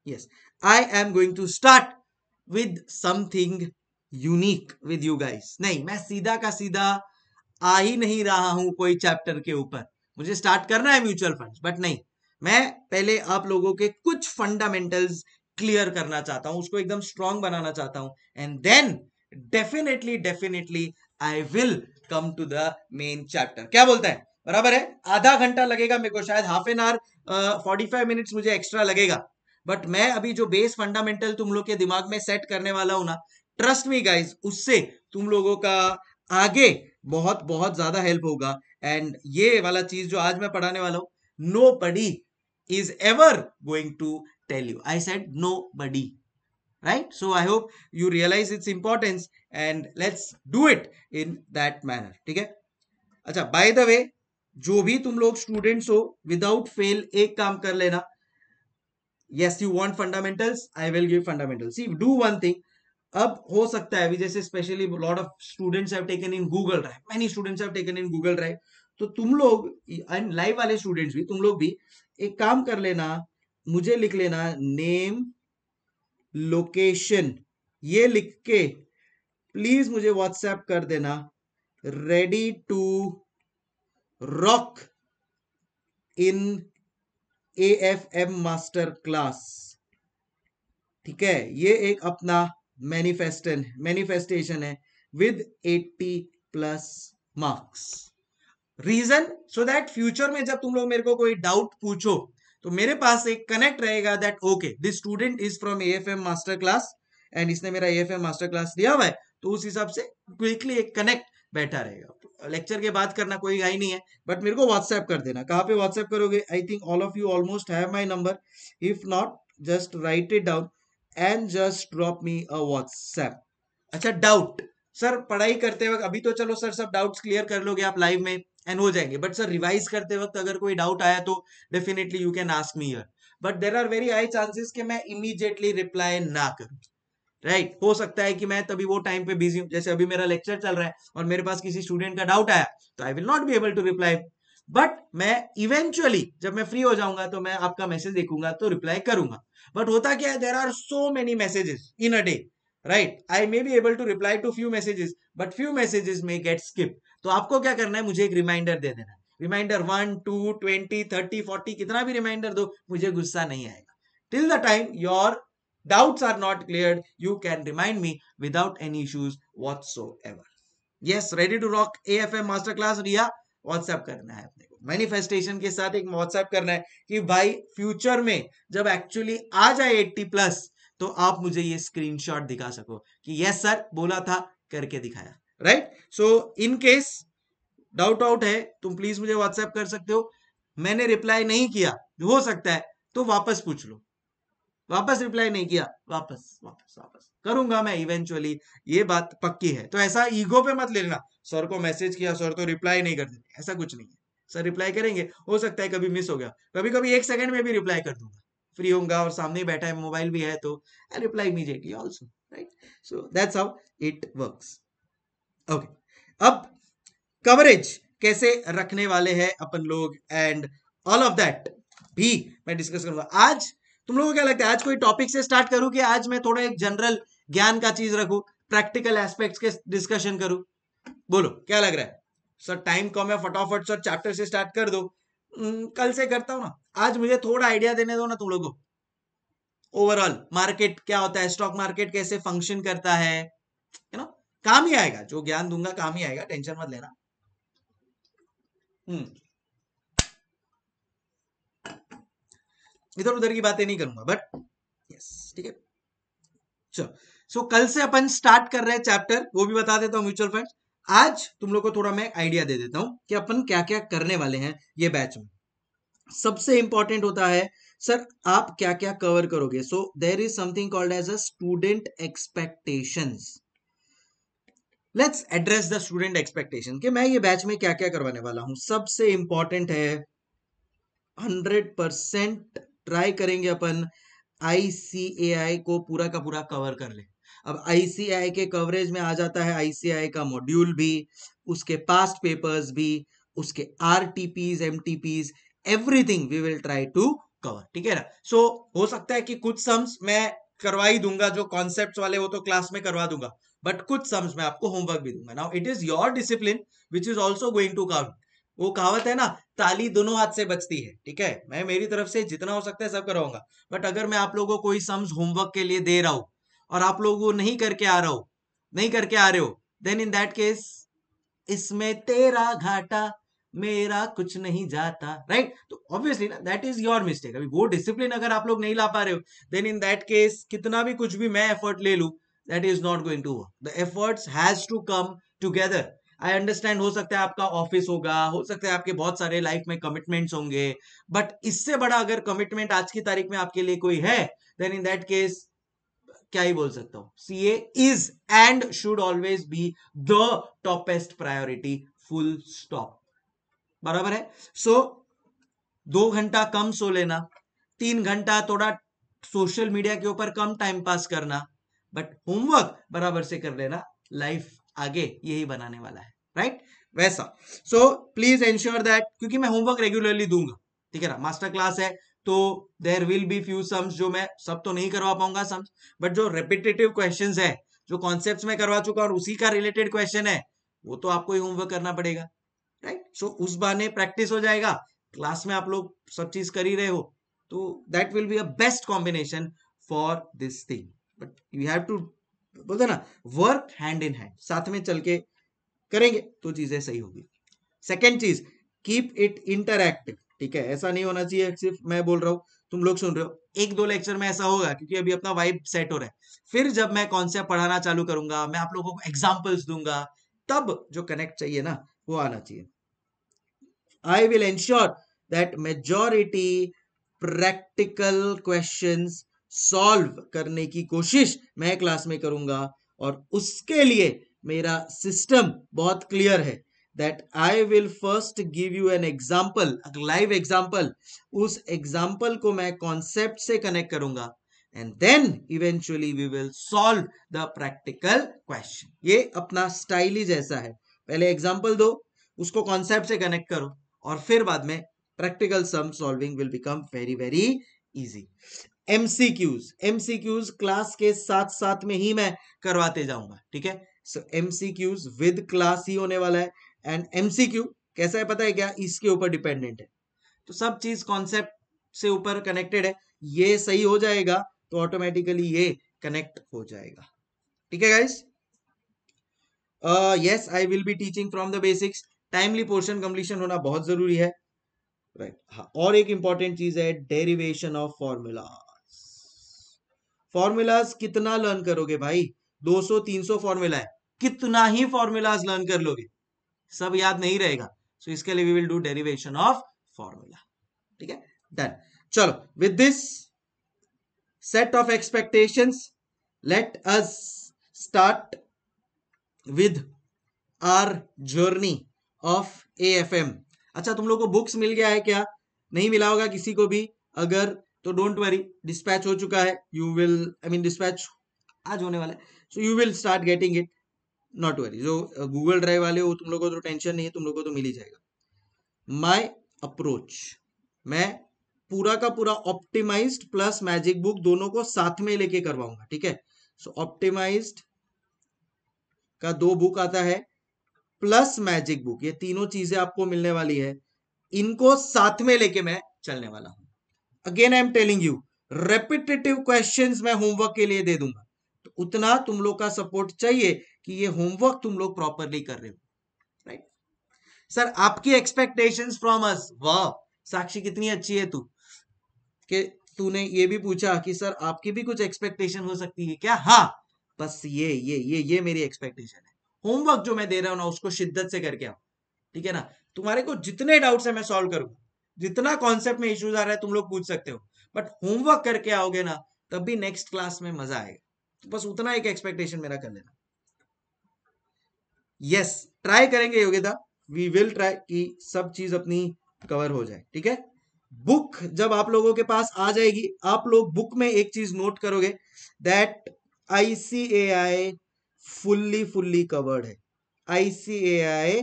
yes I am going to start with something unique with you guys नहीं मैं सीधा का सीधा आ ही नहीं रहा हूं कोई चैप्टर के ऊपर मुझे स्टार्ट करना है म्यूचुअल फंड्स बट नहीं मैं पहले आप लोगों के कुछ फंडामेंटल्स क्लियर करना चाहता हूं उसको एकदम स्ट्रांग बनाना चाहता हूं and then definitely definitely I will come to the main chapter क्या बोलता है बराबर है आधा घंटा लगेगा मेरे को शायद half an hour forty five minutes मुझे एक्स्ट्रा लगेगा बट मैं अभी जो बेस फंडामेंटल तुम लोग के दिमाग में सेट करने वाला हूं ना ट्रस्ट मी गाइज उससे तुम लोगों का आगे बहुत बहुत ज्यादा हेल्प होगा एंड ये वाला चीज जो आज मैं पढ़ाने वाला हूं nobody is ever going to tell you I said nobody right so I hope you realise its importance and let's do it in that manner ठीक है अच्छा बाय द वे जो भी तुम लोग स्टूडेंट्स हो without fail एक काम कर लेना yes you want fundamentals I will give fundamentals do one thing अब हो सकता है अभी जैसे specially lot of students have taken in Google Drive many students have taken in Google Drive तो तुम लोग लाइव वाले स्टूडेंट्स भी तुम लोग भी एक काम कर लेना मुझे लिख लेना नेम लोकेशन ये लिख के प्लीज मुझे व्हाट्सएप कर देना ready to rock in A F M master class ठीक है ये एक अपना मैनिफेस्टन मैनिफेस्टेशन है with 80 plus marks reason so that future में जब तुम लोग मेरे को कोई डाउट पूछो तो मेरे पास एक कनेक्ट रहेगा that okay this student is from AFM master class and इसने मेरा एएफएम मास्टर क्लास लिया हुआ है तो उस हिसाब से क्विकली एक कनेक्ट बैठा रहेगा लेक्चर के बाद करना कोई हाई नहीं है बट मेरे को व्हाट्सएप कर देना कहाँ पे व्हाट्सएप करोगे I think all of you almost have my number if not just write it down and just drop me a WhatsApp अच्छा डाउट सर पढ़ाई करते वक्त अभी तो चलो सर सब डाउट्स क्लियर कर लोगे आप लाइव में एंड हो जाएंगे बट सर रिवाइज करते वक्त अगर कोई डाउट आया तो definitely you can ask me here but there are very high chances कि मैं इमीडिएटली रिप्लाई ना करूं राइट right. हो सकता है कि मैं तभी वो टाइम पे बिजी हूं जैसे अभी मेरा लेक्चर चल रहा है और मेरे पास किसी स्टूडेंट का डाउट आया तो I will not be able to reply but मैं इवेंचुअली जब मैं फ्री हो जाऊंगा तो मैं आपका मैसेज देखूंगा तो रिप्लाई करूंगा बट होता क्या है there are so many messages in a day right I may be able to reply to few messages but few messages में गेट स्किप तो आपको क्या करना है मुझे एक रिमाइंडर दे देना है reminder one two twenty thirty forty कितना भी रिमाइंडर दो मुझे गुस्सा नहीं आएगा till the time your are not clear you can remind me without any issues what so ever any ready to rock A F M master class Ria WhatsApp करना है अपने को मैनिफेस्टेशन के साथ एक व्हाट्सएप करना है कि भाई फ्यूचर में जब एक्चुअली आ जाए एट्टी प्लस तो आप मुझे ये स्क्रीनशॉट दिखा सको कि यस सर बोला था करके दिखाया right so in case doubt out है तुम प्लीज मुझे व्हाट्सएप कर सकते हो मैंने रिप्लाई नहीं किया हो सकता है तो वापस पूछ लो वापस रिप्लाई नहीं किया वापस वापस वापस करूंगा मैं इवेंचुअली ये बात पक्की है तो ऐसा ईगो पे मत लेना सर को मैसेज किया सर तो रिप्लाई नहीं कर देते ऐसा कुछ नहीं है सर रिप्लाई करेंगे हो सकता है कभी मिस हो गया कभी कभी एक सेकंड में भी रिप्लाई कर दूंगा फ्री होगा और सामने ही बैठा है मोबाइल भी है तो I reply immediately also right so that's how it work okay अब कवरेज कैसे रखने वाले हैं अपन लोग एंड ऑल ऑफ दैट भी मैं डिस्कस करूंगा आज तुम लोगों को क्या लगता है आज कोई टॉपिक से स्टार्ट करूं कि आज मैं थोड़ा एक जनरल ज्ञान का चीज रखू प्रैक्टिकल एस्पेक्ट्स के डिस्कशन करू बोलो क्या लग रहा है सर टाइम कम है फटाफट सर चैप्टर से स्टार्ट कर दो कल से करता हूं ना आज मुझे थोड़ा आइडिया देने दो ना तुम लोगों ओवरऑल मार्केट क्या होता है स्टॉक मार्केट कैसे फंक्शन करता है यू नो काम ही आएगा जो ज्ञान दूंगा काम ही आएगा टेंशन मत लेना हम्म। इधर उधर की बातें नहीं करूंगा बट यस ठीक है चलो सो so, कल से अपन स्टार्ट कर रहे हैं चैप्टर वो भी बता देता हूँ म्यूचुअल फंड आज तुम लोग को थोड़ा मैं आइडिया दे देता हूँ कि अपन क्या क्या करने वाले हैं ये बैच में सबसे इंपॉर्टेंट होता है सर आप क्या क्या कवर करोगे so there is something called as a student expectation let's address the student expectation कि मैं ये बैच में क्या क्या करवाने वाला हूं सबसे इंपॉर्टेंट है हंड्रेड परसेंट ट्राई करेंगे अपन आईसीएआई को पूरा का पूरा कवर कर ले अब आईसीआई के कवरेज में आ जाता है आईसीआई का मॉड्यूल भी उसके पास्ट पेपर्स भी उसके R T M T everything we will try to cover ठीक है ना सो so, हो सकता है कि कुछ सम्स मैं करवा ही दूंगा जो कॉन्सेप्ट वाले वो तो क्लास में करवा दूंगा बट कुछ सम्स मैं आपको होमवर्क भी दूंगा now it is your discipline which is also going to count वो कहावत है ना ताली दोनों हाथ से बचती है ठीक है मैं मेरी तरफ से जितना हो सकता है सब करवाऊंगा बट अगर मैं आप लोगों को कोई सम्स होमवर्क के लिए दे रहा हूं और आप लोग वो नहीं करके आ रहे हो नहीं करके आ रहे हो देन इन दैट केस इसमें तेरा घाटा मेरा कुछ नहीं जाता राइट right? तो ऑब्वियसली ना दैट इज योर मिस्टेक अभी वो डिसिप्लिन अगर आप लोग नहीं ला पा रहे हो देन इन दैट केस कितना भी कुछ भी मैं एफर्ट ले लू that is not going to the efforts has to come together I understand हो सकता है आपका ऑफिस होगा हो सकता है आपके बहुत सारे लाइफ में कमिटमेंट्स होंगे बट इससे बड़ा अगर कमिटमेंट आज की तारीख में आपके लिए कोई है देन इन दैट केस क्या ही बोल सकता हूं C A is and should always be the topest priority full stop बराबर है सो so, दो घंटा कम सो लेना तीन घंटा थोड़ा सोशल मीडिया के ऊपर कम टाइम पास करना बट होमवर्क बराबर से कर लेना लाइफ आगे यही बनाने वाला है राइट वैसा सो प्लीज एंश्योर दैट क्योंकि मैं होमवर्क रेगुलरली दूंगा ठीक है ना मास्टर क्लास है तो there will be few sums जो मैं सब तो नहीं करवा पाऊंगा सम्स बट जो रेपिटेटिव क्वेश्चन है जो कॉन्सेप्ट में करवा चुका और उसी का रिलेटेड क्वेश्चन है वो तो आपको ही होमवर्क करना पड़ेगा राइट सो so, उस बहाने प्रैक्टिस हो जाएगा क्लास में आप लोग सब चीज कर ही रहे हो तो that will be a best combination for this thing but you have to बोलते ना वर्क हैंड इन हैंड साथ में चल के करेंगे तो चीजें सही होगी सेकेंड चीज कीप इट इंटरक्टिव ठीक है ऐसा नहीं होना चाहिए सिर्फ मैं बोल रहा हूँ तुम लोग सुन रहे हो एक दो लेक्चर में ऐसा होगा क्योंकि अभी अपना वाइब सेट हो रहा है फिर जब मैं कॉन्सेप्ट पढ़ाना चालू करूंगा मैं आप लोगों को एग्जाम्पल्स दूंगा तब जो कनेक्ट चाहिए ना वो आना चाहिए I will ensure that majority practical question solve करने की कोशिश मैं क्लास में करूंगा और उसके लिए मेरा सिस्टम बहुत क्लियर है that I will first give you an example, a live example. उस example को मैं concept से connect करूंगा and then eventually we will solve the practical question. ये अपना style ही जैसा है पहले example दो उसको concept से connect करो और फिर बाद में practical sum solving will become very very easy. MCQs, MCQs class के साथ साथ में ही मैं करवाते जाऊंगा ठीक है so so, MCQs with class ही होने वाला है एंड एमसीक्यू कैसा है पता है क्या इसके ऊपर डिपेंडेंट है तो सब चीज कॉन्सेप्ट से ऊपर कनेक्टेड है ये सही हो जाएगा तो ऑटोमेटिकली ये कनेक्ट हो जाएगा ठीक है guys yes I will be teaching from the basics timely portion completion होना बहुत जरूरी है राइट right. हाँ और एक इंपॉर्टेंट चीज है डेरिवेशन ऑफ फॉर्मूलाज फॉर्मूलाज कितना लर्न करोगे भाई 200 300 फॉर्मूला है कितना ही फॉर्मूलाज लर्न कर लोगे सब याद नहीं रहेगा सो so, इसके लिए we will do derivation of formula ठीक है डन चलो with this expectation let us start with our journey of A F M अच्छा तुम लोग को बुक्स मिल गया है क्या नहीं मिला होगा किसी को भी अगर तो डोंट वरी डिस्पैच हो चुका है you will I mean dispatch आज होने वाला है so you will start getting it not worry जो गूगल uh, ड्राइव वाले हो तुम लोगों को तो टेंशन नहीं है तुम लोगों को तो मिल ही जाएगा माई अप्रोच मैं पूरा का पूरा ऑप्टिमाइज प्लस मैजिक बुक दोनों को साथ में लेके करवाऊंगा ठीक है सो so, ऑप्टिमाइज का दो बुक आता है प्लस मैजिक बुक ये तीनों चीजें आपको मिलने वाली है इनको साथ में लेके मैं चलने वाला हूं again I am telling you repetitive questions मैं होमवर्क के लिए दे दूंगा तो उतना तुम लोग का सपोर्ट चाहिए कि ये होमवर्क तुम लोग प्रॉपरली कर रहे हो राइट सर आपकी एक्सपेक्टेशन फ्रॉम अस वाह साक्षी कितनी अच्छी है तू कि तूने ये भी पूछा कि सर आपकी भी कुछ एक्सपेक्टेशन हो सकती है क्या हाँ बस ये ये ये ये मेरी एक्सपेक्टेशन है होमवर्क जो मैं दे रहा हूँ ना उसको शिद्दत से करके आओ ठीक है ना तुम्हारे को जितने डाउट्स है मैं सॉल्व करूंगा जितना कॉन्सेप्ट में इश्यूज आ रहा है तुम लोग पूछ सकते हो बट होमवर्क करके आओगे ना तब भी नेक्स्ट क्लास में मजा आएगा बस उतना एक एक्सपेक्टेशन मेरा कर लेना यस ट्राई करेंगे योग्यता वी विल ट्राई कि सब चीज अपनी कवर हो जाए ठीक है बुक जब आप लोगों के पास आ जाएगी आप लोग बुक में एक चीज नोट करोगे that ICAI fully fully covered है आईसीएआई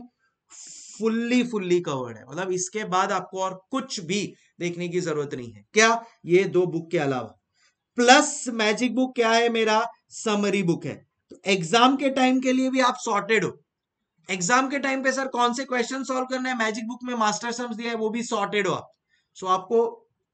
फुल्ली फुल्ली कवर्ड है मतलब इसके बाद आपको और कुछ भी देखने की जरूरत नहीं है क्या ये दो बुक के अलावा प्लस मैजिक बुक क्या है मेरा समरी बुक है तो एग्जाम के टाइम के लिए भी आप सॉर्टेड हो एग्जाम के टाइम पे सर कौन से क्वेश्चन सॉल्व करना है मैजिक बुक में मास्टर सम्स दिया है वो भी सॉर्टेड हो आप सो so, आपको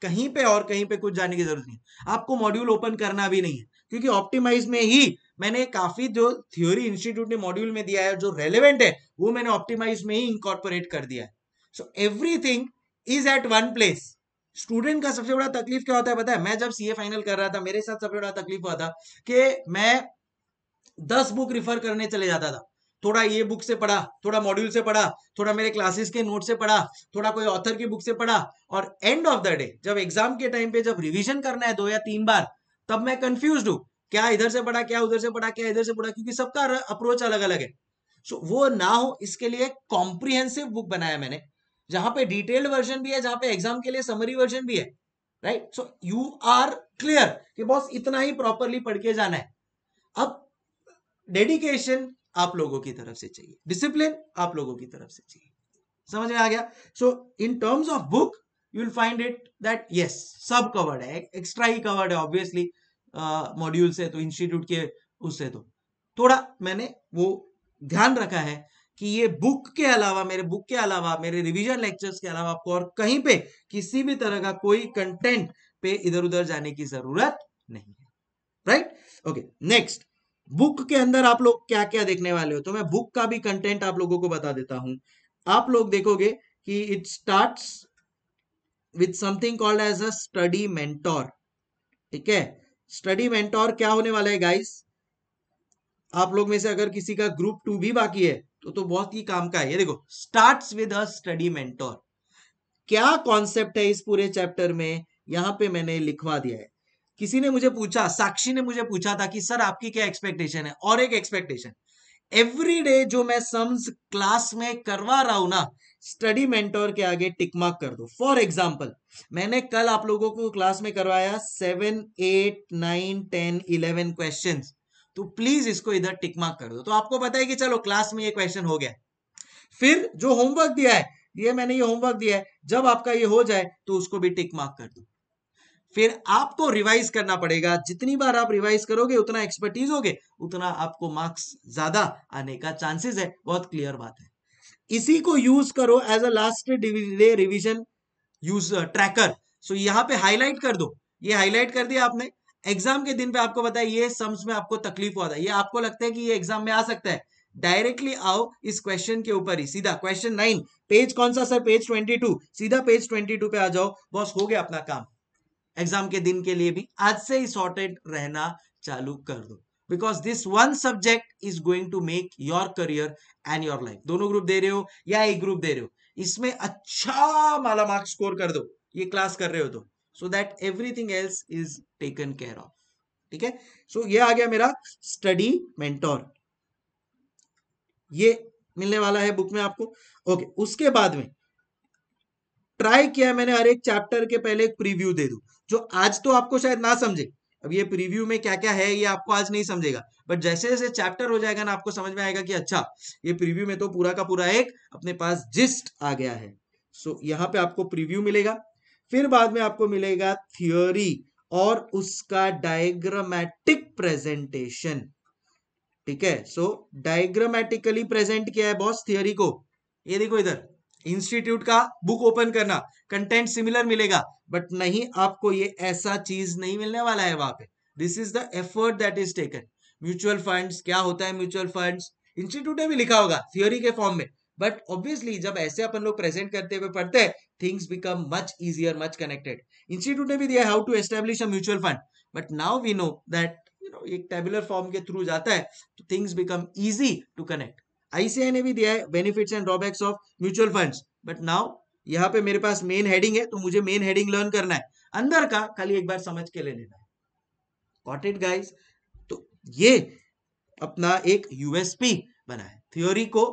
कहीं पे और कहीं पे कुछ जाने की जरूरत नहीं है आपको मॉड्यूल ओपन करना भी नहीं है क्योंकि ऑप्टिमाइज में ही मैंने काफी जो थ्योरी इंस्टीट्यूट ने मॉड्यूल में दिया है जो रेलिवेंट है वो मैंने ऑप्टिमाइज में ही इंकॉर्पोरेट कर दिया है so everything is at one place student का सबसे बड़ा तकलीफ क्या होता है पता है मैं जब सीए फाइनल कर रहा था मेरे साथ सबसे बड़ा तकलीफ हुआ था कि मैं दस बुक रिफर करने चले जाता था थोड़ा ये बुक से पढ़ा थोड़ा मॉड्यूल से पढ़ा थोड़ा मेरे क्लासेस के नोट से पढ़ा थोड़ा कोई ऑथर की बुक से पढ़ा और एंड ऑफ द डे जब एग्जाम के टाइम पे जब रिविजन करना है दो या तीन बार तब मैं कंफ्यूज हूँ क्या इधर से पढ़ा क्या उधर से पढ़ा क्या इधर से पढ़ा क्योंकि सबका अप्रोच अलग अलग है सो so, वो ना हो इसके लिए कॉम्प्रिहेंसिव बुक बनाया मैंने जहां पे डिटेल्ड वर्जन भी है जहां पे एग्जाम के लिए समरी वर्जन भी है right so you are clear कि बॉस इतना ही प्रॉपरली पढ़ के जाना है अब डेडिकेशन आप लोगों की तरफ से चाहिए डिसिप्लिन आप लोगों की तरफ से चाहिए समझ में आ गया so in terms of book you will find it that yes सब कवर्ड है एक्स्ट्रा ही कवर्ड है ऑब्वियसली मॉड्यूल से तो इंस्टीट्यूट के उससे तो थोड़ा मैंने वो ध्यान रखा है कि ये बुक के अलावा मेरे बुक के अलावा मेरे रिवीजन लेक्चर्स के अलावा आपको और कहीं पे किसी भी तरह का कोई कंटेंट पे इधर उधर जाने की जरूरत नहीं है राइट ओके नेक्स्ट बुक के अंदर आप लोग क्या क्या देखने वाले हो तो मैं बुक का भी कंटेंट आप लोगों को बता देता हूं आप लोग देखोगे कि it start with something called as a study mentor ठीक है स्टडी मेंटोर क्या होने वाला है गाइस आप लोग में से अगर किसी का ग्रुप टू भी बाकी है तो तो बहुत ही काम का है ये देखो start with a study mentor क्या कॉन्सेप्ट है इस पूरे चैप्टर में यहाँ पे मैंने लिखवा दिया है किसी ने मुझे पूछा साक्षी ने मुझे पूछा था कि सर आपकी क्या एक्सपेक्टेशन है और एक एक्सपेक्टेशन एवरी डे जो मैं सम्स क्लास में करवा रहा हूं ना स्टडी मेंटोर के आगे टिक मार्क कर दो फॉर एग्जाम्पल मैंने कल आप लोगों को क्लास में करवाया seven eight nine ten eleven question तो प्लीज इसको इधर टिक मार्क कर दो तो आपको पता है कि चलो क्लास में ये क्वेश्चन हो गया फिर जो होमवर्क दिया है ये मैंने ये होमवर्क दिया है जब आपका ये हो जाए तो उसको भी टिक मार्क कर दो फिर आपको रिवाइज करना पड़ेगा जितनी बार आप रिवाइज करोगे उतना एक्सपर्टीज होगे उतना आपको मार्क्स ज्यादा आने का चांसेस है बहुत क्लियर बात है इसी को यूज करो as a last day revision use tracker so यहाँ पे हाईलाइट कर दो ये हाईलाइट कर दिया आपने एग्जाम के दिन पे आपको बताया ये सम्स में आपको तकलीफ हुआ था ये आपको लगता है कि ये एग्जाम में आ सकता है डायरेक्टली आओ इस क्वेश्चन के ऊपर ही सीधा क्वेश्चन नाइन पेज कौन सा सर पेज ट्वेंटी टू सीधा पेज ट्वेंटी टू पे आ जाओ बॉस हो गया अपना काम एग्जाम के दिन के लिए भी आज से ही सॉर्टेड रहना चालू कर दो because this one subject is going to make your career and your life दोनों ग्रुप दे रहे हो या एक ग्रुप दे रहे हो इसमें अच्छा माला मार्क्स स्कोर कर दो ये क्लास कर रहे हो तो so that everything else is taken care of ठीक है सो ये आ गया मेरा स्टडी मेंटोर ये मिलने वाला है बुक में आपको ओके okay, उसके बाद में ट्राई किया मैंने हर एक चैप्टर के पहले एक प्रीव्यू दे दू जो आज तो आपको शायद ना समझे अब ये प्रीव्यू में क्या क्या है ये आपको आज नहीं समझेगा बट जैसे जैसे चैप्टर हो जाएगा ना आपको समझ में आएगा कि अच्छा ये प्रीव्यू में तो पूरा का पूरा एक अपने पास जिस्ट आ गया है सो so, यहाँ पे आपको प्रीव्यू मिलेगा फिर बाद में आपको मिलेगा थियोरी और उसका डायग्रामेटिक प्रेजेंटेशन ठीक है सो डायग्रामेटिकली प्रेजेंट किया है बॉस थियोरी को ये देखो इधर इंस्टीट्यूट का बुक ओपन करना कंटेंट सिमिलर मिलेगा बट नहीं आपको ये ऐसा चीज नहीं मिलने वाला है वहां पे this is the effort that is taken mutual funds क्या होता है म्यूचुअल फंड्स इंस्टीट्यूट ने भी लिखा होगा थियोरी के फॉर्म में बट ऑब्वियसली जब ऐसे अपन लोग प्रेजेंट करते हुए पढ़ते हैं things become much easier, much connected. Institute ne bhi diya how to establish a mutual fund, but now we know that you know ek tabular form ke through जाता है, so things become easy to connect. ICI ने भी दिया है benefits and drawbacks of mutual funds, but now यहाँ पे मेरे पास main heading है तो मुझे मेन हेडिंग लर्न करना है अंदर का खाली एक बार समझ के ले लेना है गॉट इट गाइस तो ये अपना एक यूएसपी बना है थ्योरी को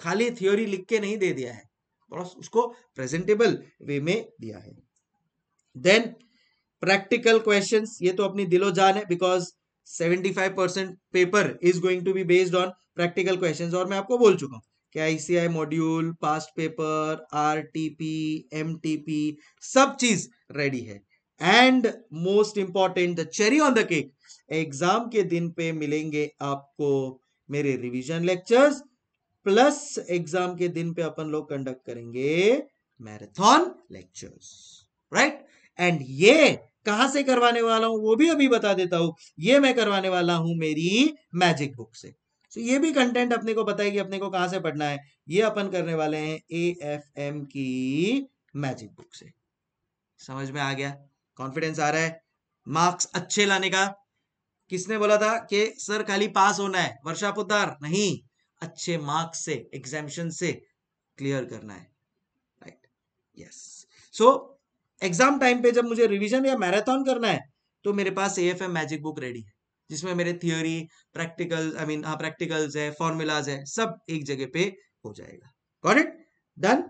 खाली थ्योरी लिख के नहीं दे दिया है उसको प्रेजेंटेबल वे में दिया है देन प्रैक्टिकल क्वेश्चन ये तो अपनी दिलो जान है because 75 percent paper is going to be based on practical question और मैं आपको बोल चुका हूँ कि ICAI module past paper RTP MTP सब चीज रेडी है and most important the cherry on the cake exam के दिन पे मिलेंगे आपको मेरे रिवीजन लेक्चर्स प्लस एग्जाम के दिन पे अपन लोग कंडक्ट करेंगे मैराथन लेक्चर्स राइट एंड ये कहां से करवाने वाला हूं वो भी अभी बता देता हूं ये मैं करवाने वाला हूं मेरी मैजिक बुक से तो ये भी कंटेंट अपने को बताएगी अपने को कहां से पढ़ना है ये अपन करने वाले हैं ए एफ एम की मैजिक बुक से समझ में आ गया कॉन्फिडेंस आ रहा है मार्क्स अच्छे लाने का किसने बोला था कि सर खाली पास होना है वर्षा पुतार नहीं अच्छे मार्क्स से एग्जामिशन से क्लियर करना है right yes so exam time पे जब मुझे रिवीजन या मैराथन करना है तो मेरे पास A F M magic book ready है जिसमें मेरे थियोरी प्रैक्टिकल आई मीन हाँ प्रैक्टिकल्स है फॉर्मूलाज है सब एक जगह पे हो जाएगा got it done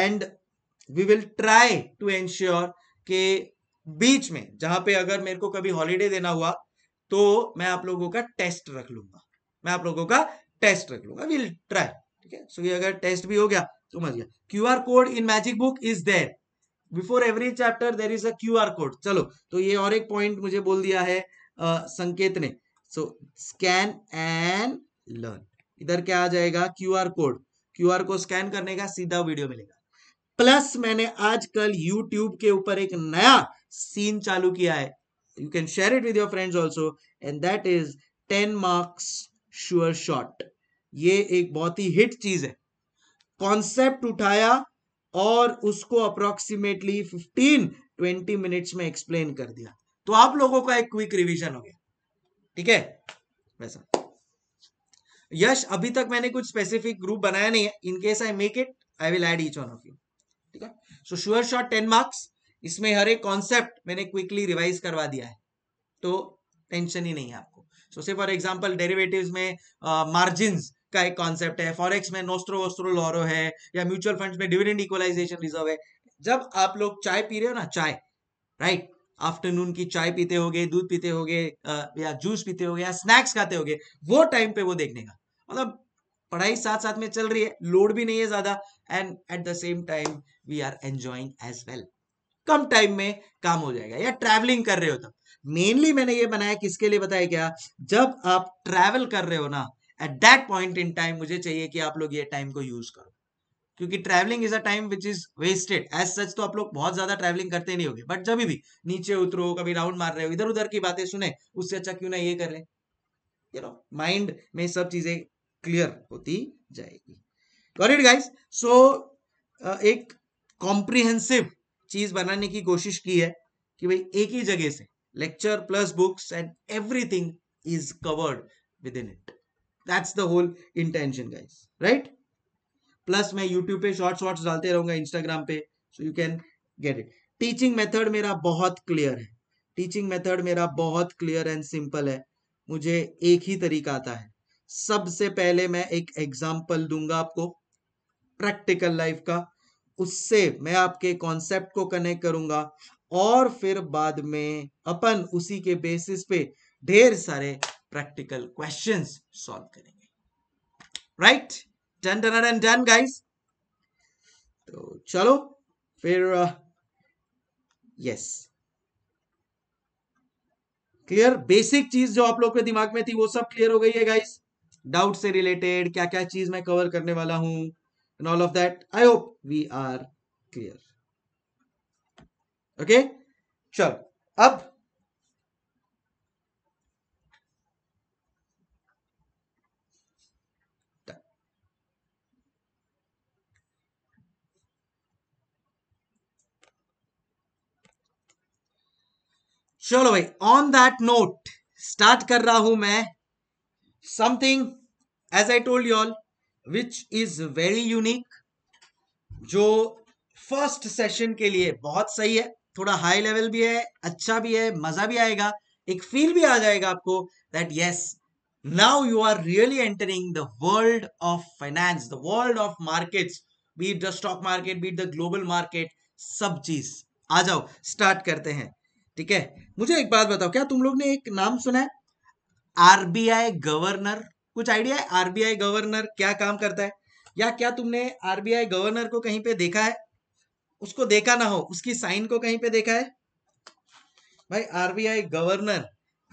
and we will try to ensure के बीच में जहां पे अगर मेरे को कभी हॉलीडे देना हुआ तो मैं आप लोगों का टेस्ट रख लूंगा मैं आप लोगों का टेस्ट रख लूंगा विल ट्राई ठीक है सो ये अगर टेस्ट भी हो गया तो समझ गया Q R code in magic book is there before every chapter there is a Q R code चलो तो ये और एक पॉइंट मुझे बोल दिया है आ, संकेत ने सो स्कैन एंड लर्न इधर क्या आ जाएगा Q R code Q R को स्कैन करने का सीधा वीडियो मिलेगा प्लस मैंने आजकल यूट्यूब के ऊपर एक नया सीन चालू किया है you can share it with your friends also and that is ten marks sure shot ये एक बहुत ही हिट चीज है कॉन्सेप्ट उठाया और उसको अप्रोक्सीमेटली 15 20 मिनट्स में एक्सप्लेन कर दिया तो आप लोगों का एक क्विक रिवीजन हो गया ठीक है वैसा यश अभी तक मैंने कुछ स्पेसिफिक ग्रुप बनाया नहीं है in case I make it I will add each one of you ठीक है so sure shot ten marks इसमें हर एक कॉन्सेप्ट मैंने क्विकली रिवाइज करवा दिया है तो टेंशन ही नहीं है आपको सो से फॉर एग्जाम्पल डेरिवेटिव में मार्जिन uh, का एक कॉन्सेप्ट है फॉरेक्स में नोस्ट्रो वोस्ट्रो लॉरो है या म्यूचुअल फंड में डिविडेंड इक्वलाइजेशन रिजर्व है जब आप लोग चाय पी रहे हो ना चाय राइट आफ्टरनून की चाय पीते होगे दूध पीते होगे या जूस पीते होगे या स्नैक्स खाते होगे वो टाइम पे वो देखने का मतलब पढ़ाई साथ साथ में चल रही है लोड भी नहीं है ज्यादा and at the same time we are enjoying as well कम टाइम में काम हो जाएगा या ट्रैवलिंग कर रहे हो तब तो। मेनली मैंने ये बनाया किसके लिए बताया क्या जब आप ट्रैवल कर रहे हो ना at that point in time मुझे चाहिए कि आप लोग ये टाइम को यूज करो क्योंकि travelling is a time which is wasted as such तो आप लोग बहुत ज्यादा ट्रैवलिंग करते नहीं होगे बट जब भी नीचे उतरो कभी राउंड मार रहे हो इधर उधर की बातें सुने उससे अच्छा क्यों ना ये कर रहे यू नो माइंड में सब चीजें क्लियर होती जाएगी इट गाइस सो एक कॉम्प्रिहेंसिव चीज बनाने की कोशिश की है कि भाई एक ही जगह से lecture plus books and everything is covered within it that's the whole intention guys right plus मैं YouTube pe short shorts dalte rahunga Instagram pe so you can get it teaching method mera bahut clear hai teaching method mera bahut clear and simple hai मुझे एक ही तरीका आता है सबसे पहले मैं एक एग्जाम्पल दूंगा आपको प्रैक्टिकल लाइफ का उससे मैं आपके कॉन्सेप्ट को कनेक्ट करूंगा और फिर बाद में अपन उसी के बेसिस पे ढेर सारे प्रैक्टिकल क्वेश्चंस सॉल्व करेंगे right done done and done guys तो चलो फिर यस क्लियर बेसिक चीज जो आप लोग के दिमाग में थी वो सब क्लियर हो गई है गाइस डाउट से रिलेटेड क्या क्या चीज मैं कवर करने वाला हूं and all of that I hope we are clear okay चलो अब चलो भाई ऑन दैट नोट स्टार्ट कर रहा हूं मैं something as I told you all which is very unique जो फर्स्ट सेशन के लिए बहुत सही है थोड़ा हाई लेवल भी है अच्छा भी है मजा भी आएगा एक फील भी आ जाएगा आपको that yes now you are really entering the world of finance the world of market beat the stock market beat the global market सब चीज आ जाओ स्टार्ट करते हैं ठीक है मुझे एक बात बताओ क्या तुम लोग ने एक नाम सुना है आरबीआई गवर्नर कुछ आइडिया है आरबीआई गवर्नर क्या काम करता है या क्या तुमने आरबीआई गवर्नर को कहीं पे देखा है उसको देखा ना हो उसकी साइन को कहीं पे देखा है भाई आरबीआई गवर्नर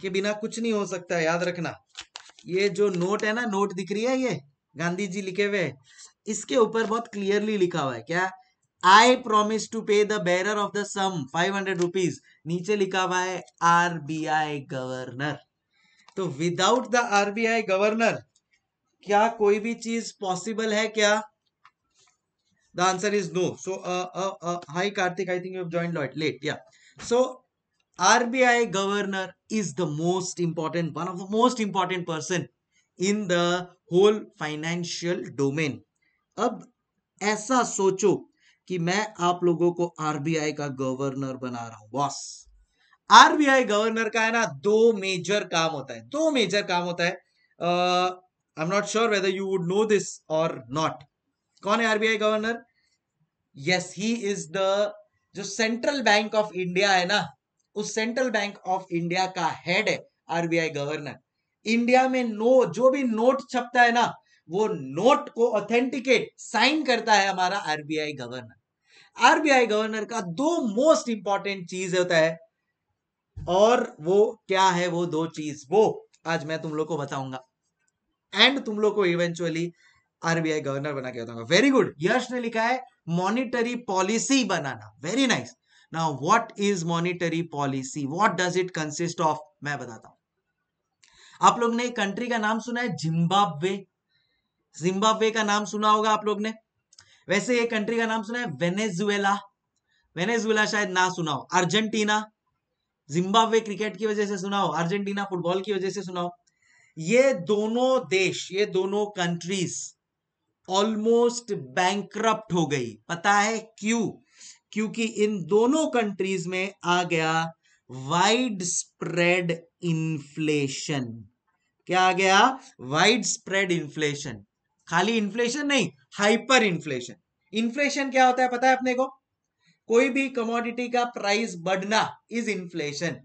के बिना कुछ नहीं हो सकता याद रखना ये जो नोट है ना नोट दिख रही है ये गांधी जी लिखे हुए इसके ऊपर बहुत क्लियरली लिखा हुआ है क्या I promise to pay the bearer of the sum five hundred rupees नीचे लिखा हुआ है आरबीआई गवर्नर तो विदाउट द आरबीआई गवर्नर क्या कोई भी चीज पॉसिबल है क्या The answer is no. So, uh, uh, uh, hi kartik I think you have joined late. late Yeah. So, RBI governor is the most important, one of the most important person in the whole financial domain ab aisa socho ki main aap logo ko rbi ka governor bana raha हूं boss RBI governor का है ना दो major काम होता है दो major काम होता है I am not sure whether you would know this और नॉट कौन है RBI governor yes he is the जो सेंट्रल बैंक ऑफ इंडिया है ना उस सेंट्रल बैंक ऑफ इंडिया का हेड है आरबीआई गवर्नर इंडिया में नो जो भी नोट छपता है ना वो नोट को ऑथेंटिकेट साइन करता है हमारा आरबीआई गवर्नर आरबीआई गवर्नर का दो मोस्ट इंपॉर्टेंट चीज होता है और वो क्या है वो दो चीज वो आज मैं तुम लोग को बताऊंगा एंड तुम लोग को इवेंचुअली आरबीआई गवर्नर बना के बताऊंगा वेरी गुड यश ने लिखा है मॉनिटरी पॉलिसी बनाना very nice now what is monetary policy what does it consist of मैं बताता हूं आप लोग ने कंट्री का नाम सुना है जिम्बाब्वे जिम्बाब्वे का नाम सुना होगा आप लोग ने वैसे ये कंट्री का नाम सुना है वेनेजुएला वेनेजुएला शायद ना सुना हो अर्जेंटीना जिम्बाब्वे क्रिकेट की वजह से सुना हो अर्जेंटीना फुटबॉल की वजह से सुना हो ये दोनों देश ये दोनों कंट्रीज ऑलमोस्ट बैंक्रप्ट हो गई पता है क्यों क्योंकि इन दोनों कंट्रीज में आ गया वाइड स्प्रेड इन्फ्लेशन क्या आ गया वाइड स्प्रेड इन्फ्लेशन खाली इन्फ्लेशन नहीं हाइपर इन्फ्लेशन इन्फ्लेशन क्या होता है पता है अपने को कोई भी कमोडिटी का प्राइस बढ़ना इज इन्फ्लेशन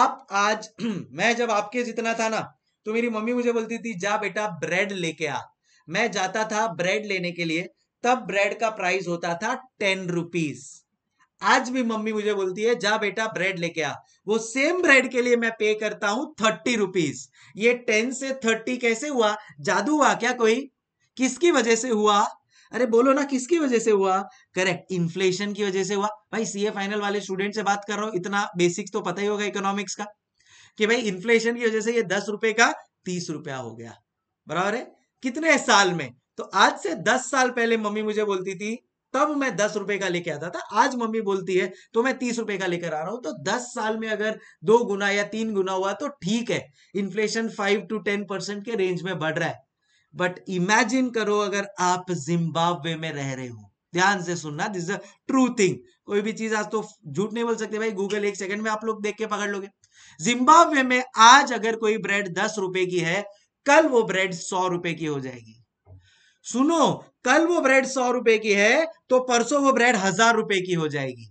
आप आज मैं जब आपके जितना था ना तो मेरी मम्मी मुझे बोलती थी जा बेटा ब्रेड लेके आ मैं जाता था ब्रेड लेने के लिए तब ब्रेड का प्राइस होता था टेन रुपीज आज भी मम्मी मुझे बोलती है जा बेटा ब्रेड लेके आ वो सेम ब्रेड के लिए मैं पे करता हूं थर्टी रुपीज ये टेन से थर्टी कैसे हुआ जादू हुआ क्या कोई किसकी वजह से हुआ अरे बोलो ना किसकी वजह से हुआ करेक्ट इन्फ्लेशन की वजह से हुआ भाई सीए फाइनल वाले स्टूडेंट से बात कर रहा हूं इतना बेसिक्स तो पता ही होगा इकोनॉमिक्स का कि भाई इन्फ्लेशन की वजह से ये दस रुपए का तीस रुपया हो गया बराबर है कितने साल में तो आज से दस साल पहले मम्मी मुझे बोलती थी तब मैं दस रुपए का लेके आता था आज मम्मी बोलती है तो मैं तीस रुपए का लेकर आ रहा हूं तो दस साल में अगर दो गुना या तीन गुना हुआ तो ठीक है inflation five to ten percent के रेंज में बढ़ रहा है बट इमेजिन करो अगर आप जिम्बाब्वे में रह रहे हो ध्यान से सुनना दिस इज ट्रू थिंग कोई भी चीज आज तो झूठ नहीं बोल सकते भाई गूगल एक सेकंड में आप लोग देख के पकड़ लोगे जिम्बाब्वे में आज अगर कोई ब्रेड दस रुपए की है कल वो ब्रेड सौ रुपए की हो जाएगी सुनो कल वो ब्रेड सौ रुपए की है तो परसों वो ब्रेड हजार रुपए की हो जाएगी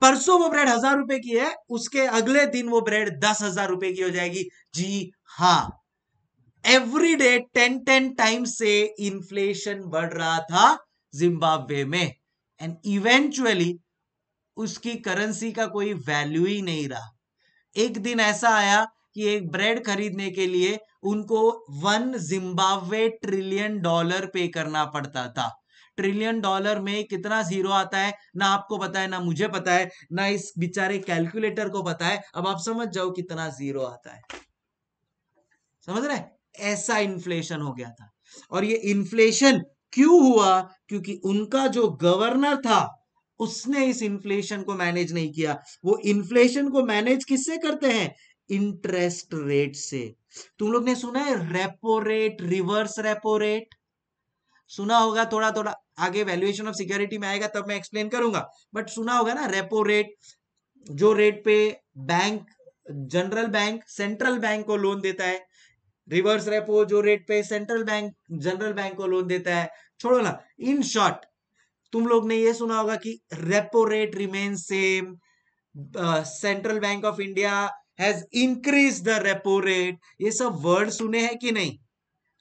परसों वो ब्रेड हजार रुपए की है उसके अगले दिन वो ब्रेड दस हजार रुपए की हो जाएगी जी हाँ every day ten ten time से इन्फ्लेशन बढ़ रहा था जिम्बाब्वे में एंड इवेंचुअली उसकी करेंसी का कोई वैल्यू ही नहीं रहा एक दिन ऐसा आया कि एक ब्रेड खरीदने के लिए उनको वन जिम्बाब्वे ट्रिलियन डॉलर पे करना पड़ता था ट्रिलियन डॉलर में कितना जीरो आता है ना आपको पता है ना मुझे पता है ना इस बेचारे कैलकुलेटर को पता है अब आप समझ जाओ कितना जीरो आता है समझ रहे ऐसा इन्फ्लेशन हो गया था और ये इन्फ्लेशन क्यों हुआ क्योंकि उनका जो गवर्नर था उसने इस इन्फ्लेशन को मैनेज नहीं किया वो इन्फ्लेशन को मैनेज किससे करते हैं इंटरेस्ट रेट से तुम लोग ने सुना है repo rate reverse repo rate सुना होगा थोड़ा थोड़ा आगे वैल्यूएशन ऑफ सिक्योरिटी में आएगा तब मैं एक्सप्लेन करूंगा बट सुना होगा ना रेपो रेट जो रेट पे bank general bank central bank को लोन देता है रिवर्स रेपो जो रेट पे सेंट्रल बैंक जनरल बैंक को लोन देता है छोड़ो ना इन शॉर्ट तुम लोग ने ये सुना होगा कि repo rate remain same central bank of India has increase the repo rate ये सब वर्ड सुने हैं कि नहीं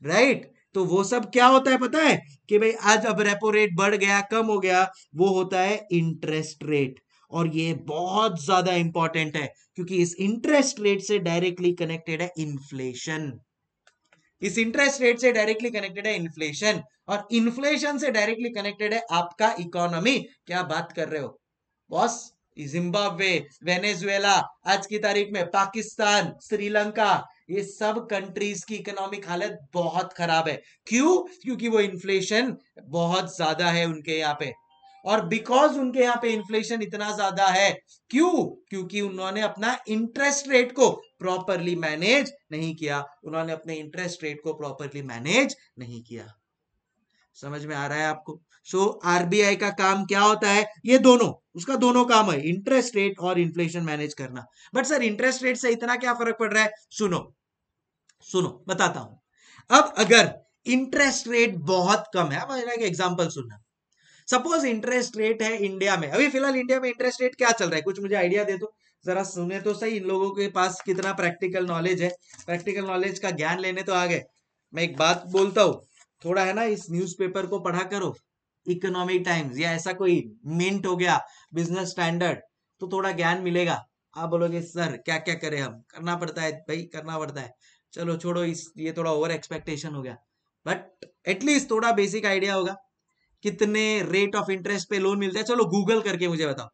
राइट right? तो वो सब क्या होता है पता है कि भाई आज अब रेपो रेट बढ़ गया कम हो गया वो होता है इंटरेस्ट रेट और ये बहुत ज्यादा इंपॉर्टेंट है क्योंकि इस इंटरेस्ट रेट से डायरेक्टली कनेक्टेड है इन्फ्लेशन इस इंटरेस्ट रेट से डायरेक्टली कनेक्टेड है इन्फ्लेशन और इन्फ्लेशन से डायरेक्टली कनेक्टेड है आपका इकोनॉमी क्या बात कर रहे हो बॉस जिम्बाब्वे वेनेजुएला आज की तारीख में पाकिस्तान श्रीलंका ये सब कंट्रीज की इकोनॉमिक हालत बहुत खराब है क्यों क्योंकि वो इन्फ्लेशन बहुत ज्यादा है उनके यहाँ पे और बिकॉज उनके यहाँ पे इन्फ्लेशन इतना ज्यादा है क्यों क्योंकि उन्होंने अपना इंटरेस्ट रेट को प्रॉपरली मैनेज नहीं किया उन्होंने अपने इंटरेस्ट रेट को प्रॉपरली मैनेज नहीं किया समझ में आ रहा है आपको सो आरबीआई का काम क्या होता है ये दोनों उसका दोनों काम है इंटरेस्ट रेट और इन्फ्लेशन मैनेज करना बट सर इंटरेस्ट रेट से इतना क्या फर्क पड़ रहा है सुनो सुनो बताता हूं अब अगर इंटरेस्ट रेट बहुत कम है मेरा एग्जाम्पल सुनना सपोज इंटरेस्ट रेट है इंडिया में अभी फिलहाल इंडिया में इंटरेस्ट रेट क्या चल रहा है कुछ मुझे आइडिया दे दो जरा सुने तो सही इन लोगों के पास कितना प्रैक्टिकल नॉलेज है प्रैक्टिकल नॉलेज का ज्ञान लेने तो आ गए मैं एक बात बोलता हूँ थोड़ा है ना इस न्यूज़पेपर को पढ़ा करो इकोनॉमिक टाइम्स या ऐसा कोई मिंट हो गया बिजनेस स्टैंडर्ड तो थोड़ा ज्ञान मिलेगा आप बोलोगे सर क्या क्या करें हम करना पड़ता है भाई करना पड़ता है चलो छोड़ो इस ये थोड़ा ओवर एक्सपेक्टेशन हो गया बट एटलीस्ट थोड़ा बेसिक आइडिया होगा कितने रेट ऑफ इंटरेस्ट पे लोन मिलता है चलो गूगल करके मुझे बताओ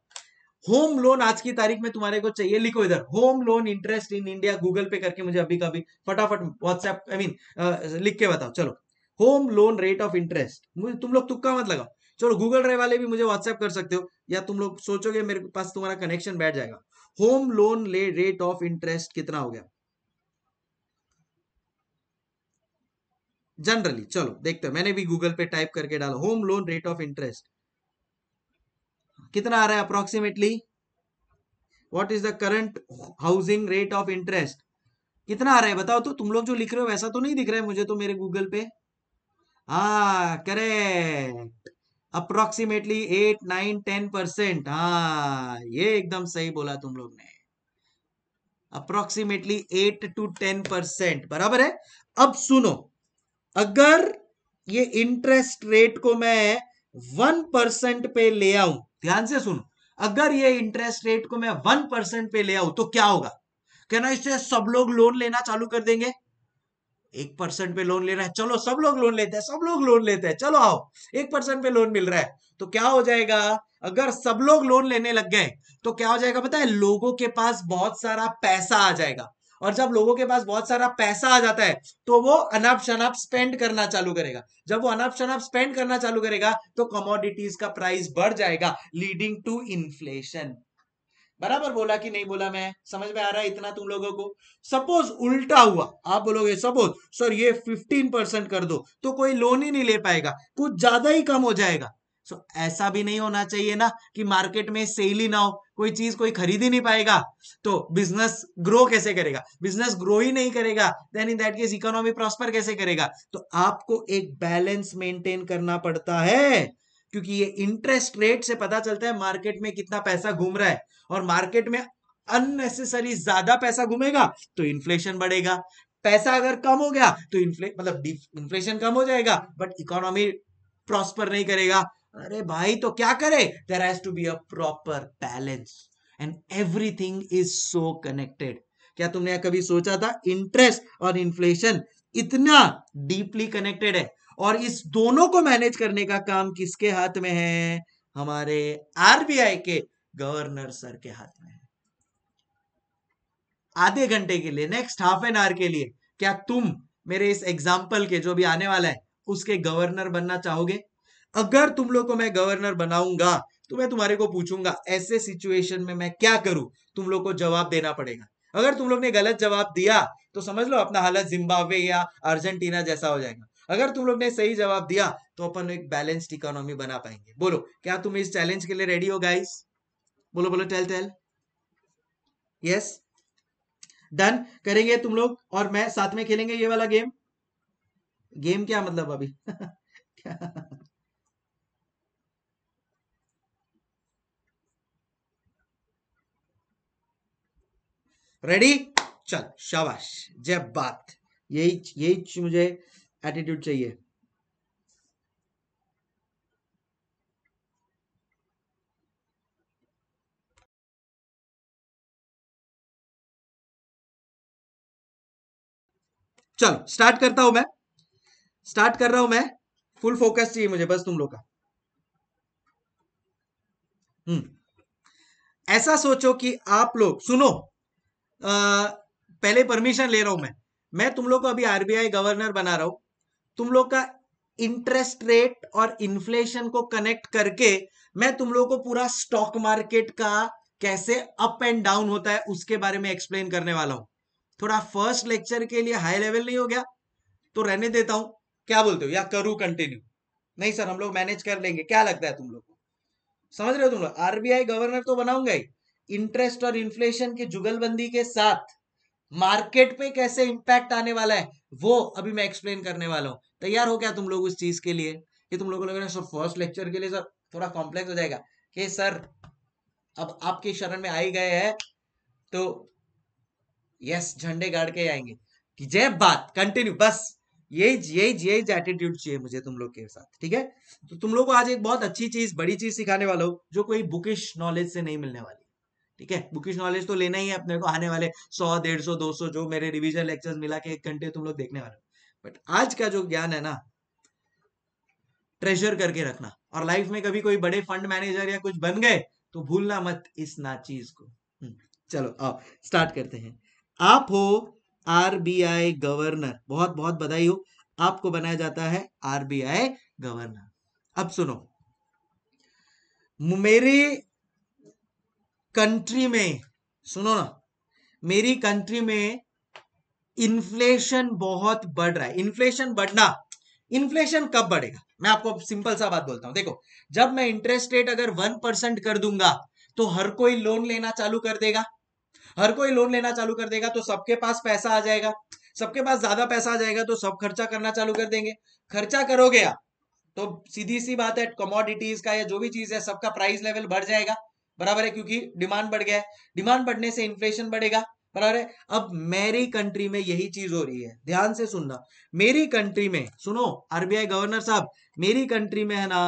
होम लोन आज की तारीख में तुम्हारे को चाहिए लिखो इधर home loan interest in India Google पे करके मुझे अभी कभी फटाफट व्हाट्सएप आई मीन लिख के बताओ चलो home loan rate of interest मुझे तुम लोग तुक्का मत लगाओ चलो गूगल ड्राइव वाले भी मुझे व्हाट्सएप कर सकते हो या तुम लोग सोचोगे मेरे पास तुम्हारा कनेक्शन बैठ जाएगा home loan rate of interest कितना हो गया जनरली चलो देखते हो मैंने भी गूगल पे टाइप करके डाला home loan rate of interest कितना आ रहा है approximately what is the current housing rate of interest कितना आ रहा है बताओ तो तुम लोग जो लिख रहे हो वैसा तो नहीं दिख रहा है मुझे तो मेरे गूगल पे हाँ correct approximately eight nine ten percent हाँ ये एकदम सही बोला तुम लोग ने approximately eight to ten percent बराबर है अब सुनो अगर ये इंटरेस्ट रेट को मैं वन परसेंट पे ले आऊ ध्यान से सुनो अगर ये इंटरेस्ट रेट को मैं वन परसेंट पे ले आऊं तो क्या होगा कहना इससे सब लोग लोन लेना चालू कर देंगे एक परसेंट पे लोन ले रहा है चलो सब लोग लोन लेते हैं सब लोग लोन लेते हैं चलो आओ एक परसेंट पे लोन मिल रहा है तो क्या हो जाएगा अगर सब लोग लोन लेने लग गए तो क्या हो जाएगा पता है लोगों के पास बहुत सारा पैसा आ जाएगा और जब लोगों के पास बहुत सारा पैसा आ जाता है तो वो अनाप शनाप स्पेंड करना चालू करेगा जब वो अनाप शनाप स्पेंड करना चालू करेगा तो कमोडिटीज का प्राइस बढ़ जाएगा लीडिंग टू इन्फ्लेशन बराबर बोला कि नहीं बोला मैं समझ में आ रहा है इतना तुम लोगों को सपोज उल्टा हुआ आप बोलोगे सपोज सर ये 15 परसेंट कर दो तो कोई लोन ही नहीं ले पाएगा कुछ ज्यादा ही कम हो जाएगा सो ऐसा भी नहीं होना चाहिए ना कि मार्केट में सेल ही ना हो कोई चीज कोई खरीद ही नहीं पाएगा तो बिजनेस ग्रो कैसे करेगा बिजनेस ग्रो ही नहीं करेगा then in that case economy prosper कैसे करेगा तो आपको एक बैलेंस मेंटेन करना पड़ता है क्योंकि ये इंटरेस्ट रेट से पता चलता है मार्केट में कितना पैसा घूम रहा है और मार्केट में अननेसेसरी ज्यादा पैसा घूमेगा तो इन्फ्लेशन बढ़ेगा पैसा अगर कम हो गया तो इन्फ्ले मतलब इन्फ्लेशन कम हो जाएगा बट इकोनॉमी प्रॉस्पर नहीं करेगा अरे भाई तो क्या करे there has to be a proper balance and everything is so connected क्या तुमने कभी सोचा था इंटरेस्ट और इन्फ्लेशन इतना डीपली कनेक्टेड है और इस दोनों को मैनेज करने का काम किसके हाथ में है हमारे आरबीआई के गवर्नर सर के हाथ में है आधे घंटे के लिए नेक्स्ट हाफ एन आवर के लिए क्या तुम मेरे इस एग्जाम्पल के जो भी आने वाला है उसके गवर्नर बनना चाहोगे अगर तुम लोग को मैं गवर्नर बनाऊंगा तो मैं तुम्हारे को पूछूंगा ऐसे सिचुएशन में मैं क्या करूं तुम लोग को जवाब देना पड़ेगा अगर तुम लोग ने गलत जवाब दिया तो समझ लो अपना हालत जिम्बाब्वे या अर्जेंटीना जैसा हो जाएगा अगर तुम लोग ने सही जवाब दिया तो अपन एक बैलेंस्ड इकोनॉमी बना पाएंगे बोलो क्या तुम इस चैलेंज के लिए रेडी हो गाइस बोलो बोलो टेल टेल यस डन करेंगे तुम लोग और मैं साथ में खेलेंगे ये वाला गेम गेम क्या मतलब अभी रेडी चल शाबाश जय बात यही यही मुझे एटीट्यूड चाहिए चलो स्टार्ट करता हूं मैं स्टार्ट कर रहा हूं मैं फुल फोकस चाहिए मुझे बस तुम लोग का हम्म ऐसा सोचो कि आप लोग सुनो आ, पहले परमिशन ले रहा हूं मैं मैं तुम लोग को अभी आरबीआई गवर्नर बना रहा हूं तुम लोग का इंटरेस्ट रेट और इन्फ्लेशन को कनेक्ट करके मैं तुम लोग को पूरा स्टॉक मार्केट का कैसे अप एंड डाउन होता है उसके बारे में एक्सप्लेन करने वाला हूं थोड़ा फर्स्ट लेक्चर के लिए हाई लेवल नहीं हो गया तो रहने देता हूं क्या बोलते हो या करूं कंटिन्यू नहीं सर हम लोग मैनेज कर लेंगे क्या लगता है तुम लोग को समझ रहे हो तुम लोग आरबीआई गवर्नर तो बनाऊंगा ही इंटरेस्ट और इन्फ्लेशन की जुगलबंदी के साथ मार्केट पे कैसे इंपैक्ट आने वाला है वो अभी मैं एक्सप्लेन करने वाला हूं तैयार हो क्या तुम लोग उस चीज के लिए कि तुम लोग सर फर्स्ट लेक्चर के लिए सर थोड़ा कॉम्प्लेक्स हो जाएगा कि सर अब आपके शरण में आई गए हैं तो यस झंडे गाड़ के आएंगे कि जय बात कंटिन्यू बस यही यही यही एटीट्यूड चाहिए मुझे तुम लोग के साथ ठीक है तो तुम लोग को आज एक बहुत अच्छी चीज बड़ी चीज सिखाने वाला हो जो कोई बुकिश नॉलेज से नहीं मिलने वाली ठीक है बुकिश नॉलेज तो लेना ही है अपने को आने वाले सौ डेढ़ सौ दो सौ जो मेरे रिविजन लेक्चर मिला के एक घंटे तुम लोग देखने वाले बट आज का जो ज्ञान है ना ट्रेजर करके रखना और लाइफ में कभी कोई बड़े फंड मैनेजर या कुछ बन गए तो भूलना मत इस ना चीज को हम्म, चलो आओ स्टार्ट करते हैं आप हो आरबीआई गवर्नर बहुत बहुत बधाई हो आपको बनाया जाता है आरबीआई गवर्नर अब सुनो मेरे कंट्री में सुनो ना मेरी कंट्री में इन्फ्लेशन बहुत बढ़ रहा है इन्फ्लेशन बढ़ना इन्फ्लेशन कब बढ़ेगा मैं आपको सिंपल सा बात बोलता हूं देखो जब मैं इंटरेस्ट रेट अगर वन परसेंट कर दूंगा तो हर कोई लोन लेना चालू कर देगा हर कोई लोन लेना चालू कर देगा तो सबके पास पैसा आ जाएगा सबके पास ज्यादा पैसा आ जाएगा तो सब खर्चा करना चालू कर देंगे खर्चा करोगे आप तो सीधी सी बात है कमोडिटीज का या जो भी चीज है सबका प्राइस लेवल बढ़ जाएगा बराबर है क्योंकि डिमांड बढ़ गया है डिमांड बढ़ने से इन्फ्लेशन बढ़ेगा बराबर है अब मेरी कंट्री में यही चीज हो रही है ध्यान से सुनना मेरी कंट्री में सुनो आरबीआई गवर्नर साहब मेरी कंट्री में है ना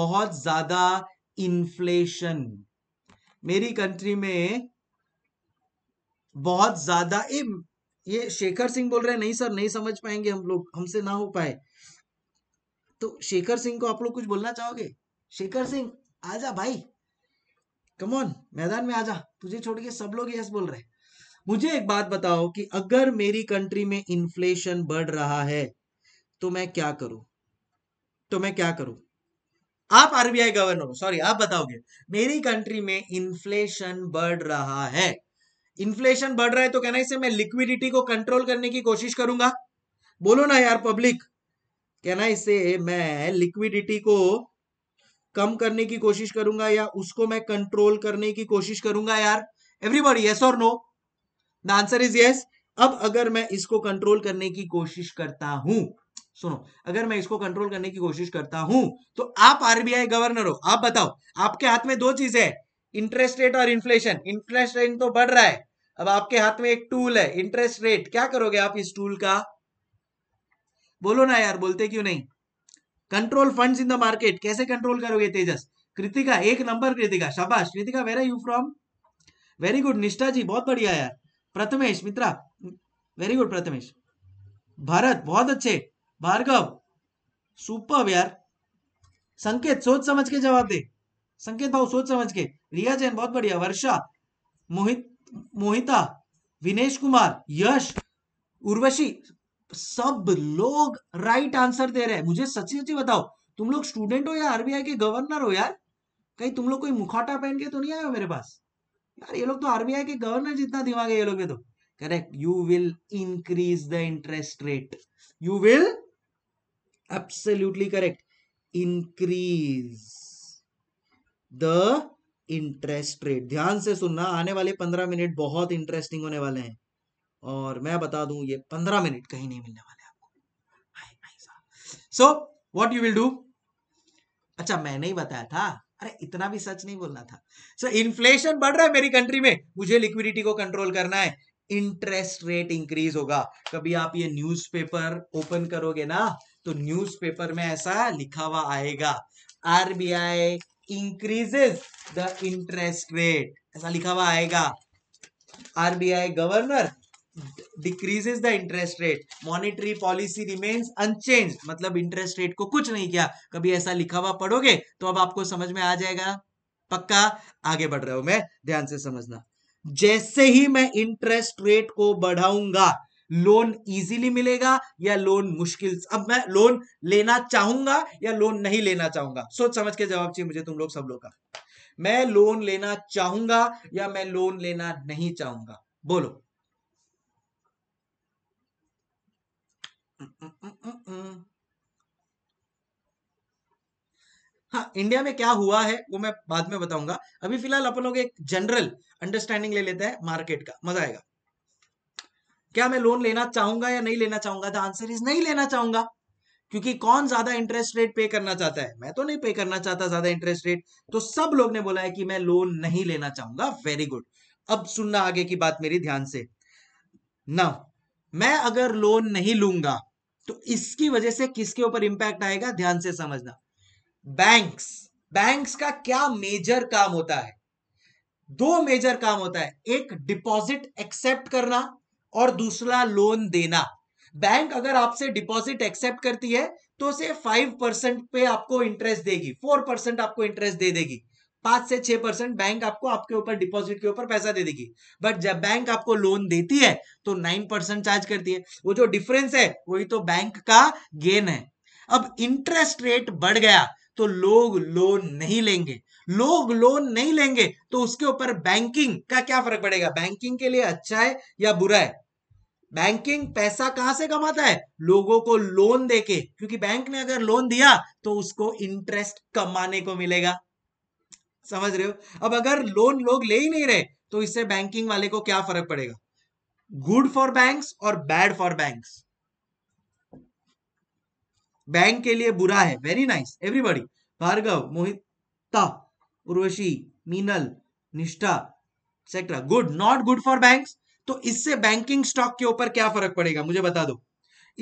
बहुत ज्यादा इन्फ्लेशन मेरी कंट्री में बहुत ज्यादा ए ये शेखर सिंह बोल रहे हैं नहीं सर नहीं समझ पाएंगे हम लोग हमसे ना हो पाए तो शेखर सिंह को आप लोग कुछ बोलना चाहोगे शेखर सिंह आजा भाई कमोन मैदान में आजा तुझे छोड़ के सब लोग यस बोल रहे मुझे एक बात बताओ कि अगर मेरी कंट्री में इन्फ्लेशन बढ़ रहा है तो मैं क्या करूं तो मैं क्या करूं आप आरबीआई गवर्नर हो सॉरी आप बताओगे मेरी कंट्री में इन्फ्लेशन बढ़ रहा है इन्फ्लेशन बढ़ रहा है तो कहना इसे मैं लिक्विडिटी को कंट्रोल करने की कोशिश करूंगा बोलो ना यार पब्लिक कहना इसे मैं लिक्विडिटी को कम करने की कोशिश करूंगा या उसको मैं कंट्रोल करने की कोशिश करूंगा यार एवरीबॉडी यस और no the answer is yes अब अगर मैं इसको कंट्रोल करने की कोशिश करता हूं सुनो अगर मैं इसको कंट्रोल करने की कोशिश करता हूं तो आप आरबीआई गवर्नर हो आप बताओ आपके हाथ में दो चीजें इंटरेस्ट रेट और इन्फ्लेशन इंटरेस्ट रेट तो बढ़ रहा है अब आपके हाथ में एक टूल है इंटरेस्ट रेट क्या करोगे आप इस टूल का बोलो ना यार बोलते क्यों नहीं control funds in the market कैसे कंट्रोल करोगे तेजस कृतिका एक नंबर कृतिका शाबाश Kritika where you from very good Nishtha ji बहुत बढ़िया यार प्रथमेश मित्रा वेरी गुड प्रथमेश भारत बहुत अच्छे भार्गव सुपर यार संकेत सोच समझ के जवाब दे संकेत भाव सोच समझ के रिया जैन बहुत बढ़िया वर्षा मोहित मोहिता विनेश कुमार यश उर्वशी सब लोग राइट आंसर दे रहे हैं मुझे सच्ची सच्ची बताओ तुम लोग स्टूडेंट हो या आरबीआई के गवर्नर हो यार कहीं तुम लोग कोई मुखाटा पहन के तो नहीं आए हो मेरे पास यार ये लोग तो आरबीआई के गवर्नर जितना दिमाग है ये लोग में तो correct you will increase the interest rate you will absolutely correct increase the interest rate ध्यान से सुनना आने वाले पंद्रह मिनट बहुत इंटरेस्टिंग होने वाले हैं और मैं बता दूं ये पंद्रह मिनट कहीं नहीं मिलने वाले आपको so what you will do अच्छा मैंने ही बताया था अरे इतना भी सच नहीं बोलना था सो so, इन्फ्लेशन बढ़ रहा है मेरी कंट्री में मुझे लिक्विडिटी को कंट्रोल करना है इंटरेस्ट रेट इंक्रीज होगा कभी आप ये न्यूज़पेपर ओपन करोगे ना तो न्यूज़पेपर में ऐसा लिखा हुआ आएगा RBI increases the interest rate ऐसा लिखा हुआ आएगा RBI governor decreases the interest rate monetary policy remains unchanged मतलब इंटरेस्ट रेट को कुछ नहीं किया कभी ऐसा लिखा हुआ पढ़ोगे तो अब आपको समझ में आ जाएगा पक्का आगे बढ़ रहा हूं मैं ध्यान से समझना जैसे ही मैं इंटरेस्ट रेट को बढ़ाऊंगा लोन इजीली मिलेगा या लोन मुश्किल अब मैं लोन लेना चाहूंगा या लोन नहीं लेना चाहूंगा सोच समझ के जवाब चाहिए मुझे तुम लोग सब लोग का मैं लोन लेना चाहूंगा या मैं लोन लेना नहीं चाहूंगा बोलो हाँ इंडिया में क्या हुआ है वो मैं बाद में बताऊंगा अभी फिलहाल अपन लोग एक जनरल अंडरस्टैंडिंग ले लेते हैं मार्केट का मजा आएगा क्या मैं लोन लेना चाहूंगा या नहीं लेना चाहूंगा द आंसर इज नहीं लेना चाहूंगा क्योंकि कौन ज्यादा इंटरेस्ट रेट पे करना चाहता है मैं तो नहीं पे करना चाहता ज्यादा इंटरेस्ट रेट तो सब लोग ने बोला है कि मैं लोन नहीं लेना चाहूंगा वेरी गुड अब सुनना आगे की बात मेरी ध्यान से ना मैं अगर लोन नहीं लूंगा तो इसकी वजह से किसके ऊपर इंपैक्ट आएगा ध्यान से समझना बैंक्स बैंक्स का क्या मेजर काम होता है दो मेजर काम होता है एक डिपॉजिट एक्सेप्ट करना और दूसरा लोन देना बैंक अगर आपसे डिपॉजिट एक्सेप्ट करती है तो उसे फाइव परसेंट पे आपको इंटरेस्ट देगी फोर परसेंट आपको इंटरेस्ट दे देगी पांच से छह परसेंट बैंक आपको आपके ऊपर डिपॉजिट के ऊपर पैसा दे देगी बट जब बैंक आपको लोन देती है तो नाइन परसेंट चार्ज करती है वो जो डिफरेंस है वही तो बैंक का गेन है अब इंटरेस्ट रेट बढ़ गया तो लोग लोन नहीं लेंगे लोग लोन नहीं लेंगे तो उसके ऊपर बैंकिंग का क्या फर्क पड़ेगा बैंकिंग के लिए अच्छा है या बुरा है बैंकिंग पैसा कहां से कमाता है लोगों को लोन देके क्योंकि बैंक ने अगर लोन दिया तो उसको इंटरेस्ट कमाने को मिलेगा समझ रहे हो अब अगर लोन लोग ले ही नहीं रहे तो इससे बैंकिंग वाले को क्या फर्क पड़ेगा गुड फॉर बैंक्स और बैड फॉर बैंक्स बैंक के लिए बुरा है very nice everybody Bhargav Mohit Urvashi Meenal Nishtha etcetera good not good for bank तो इससे बैंकिंग स्टॉक के ऊपर क्या फर्क पड़ेगा मुझे बता दो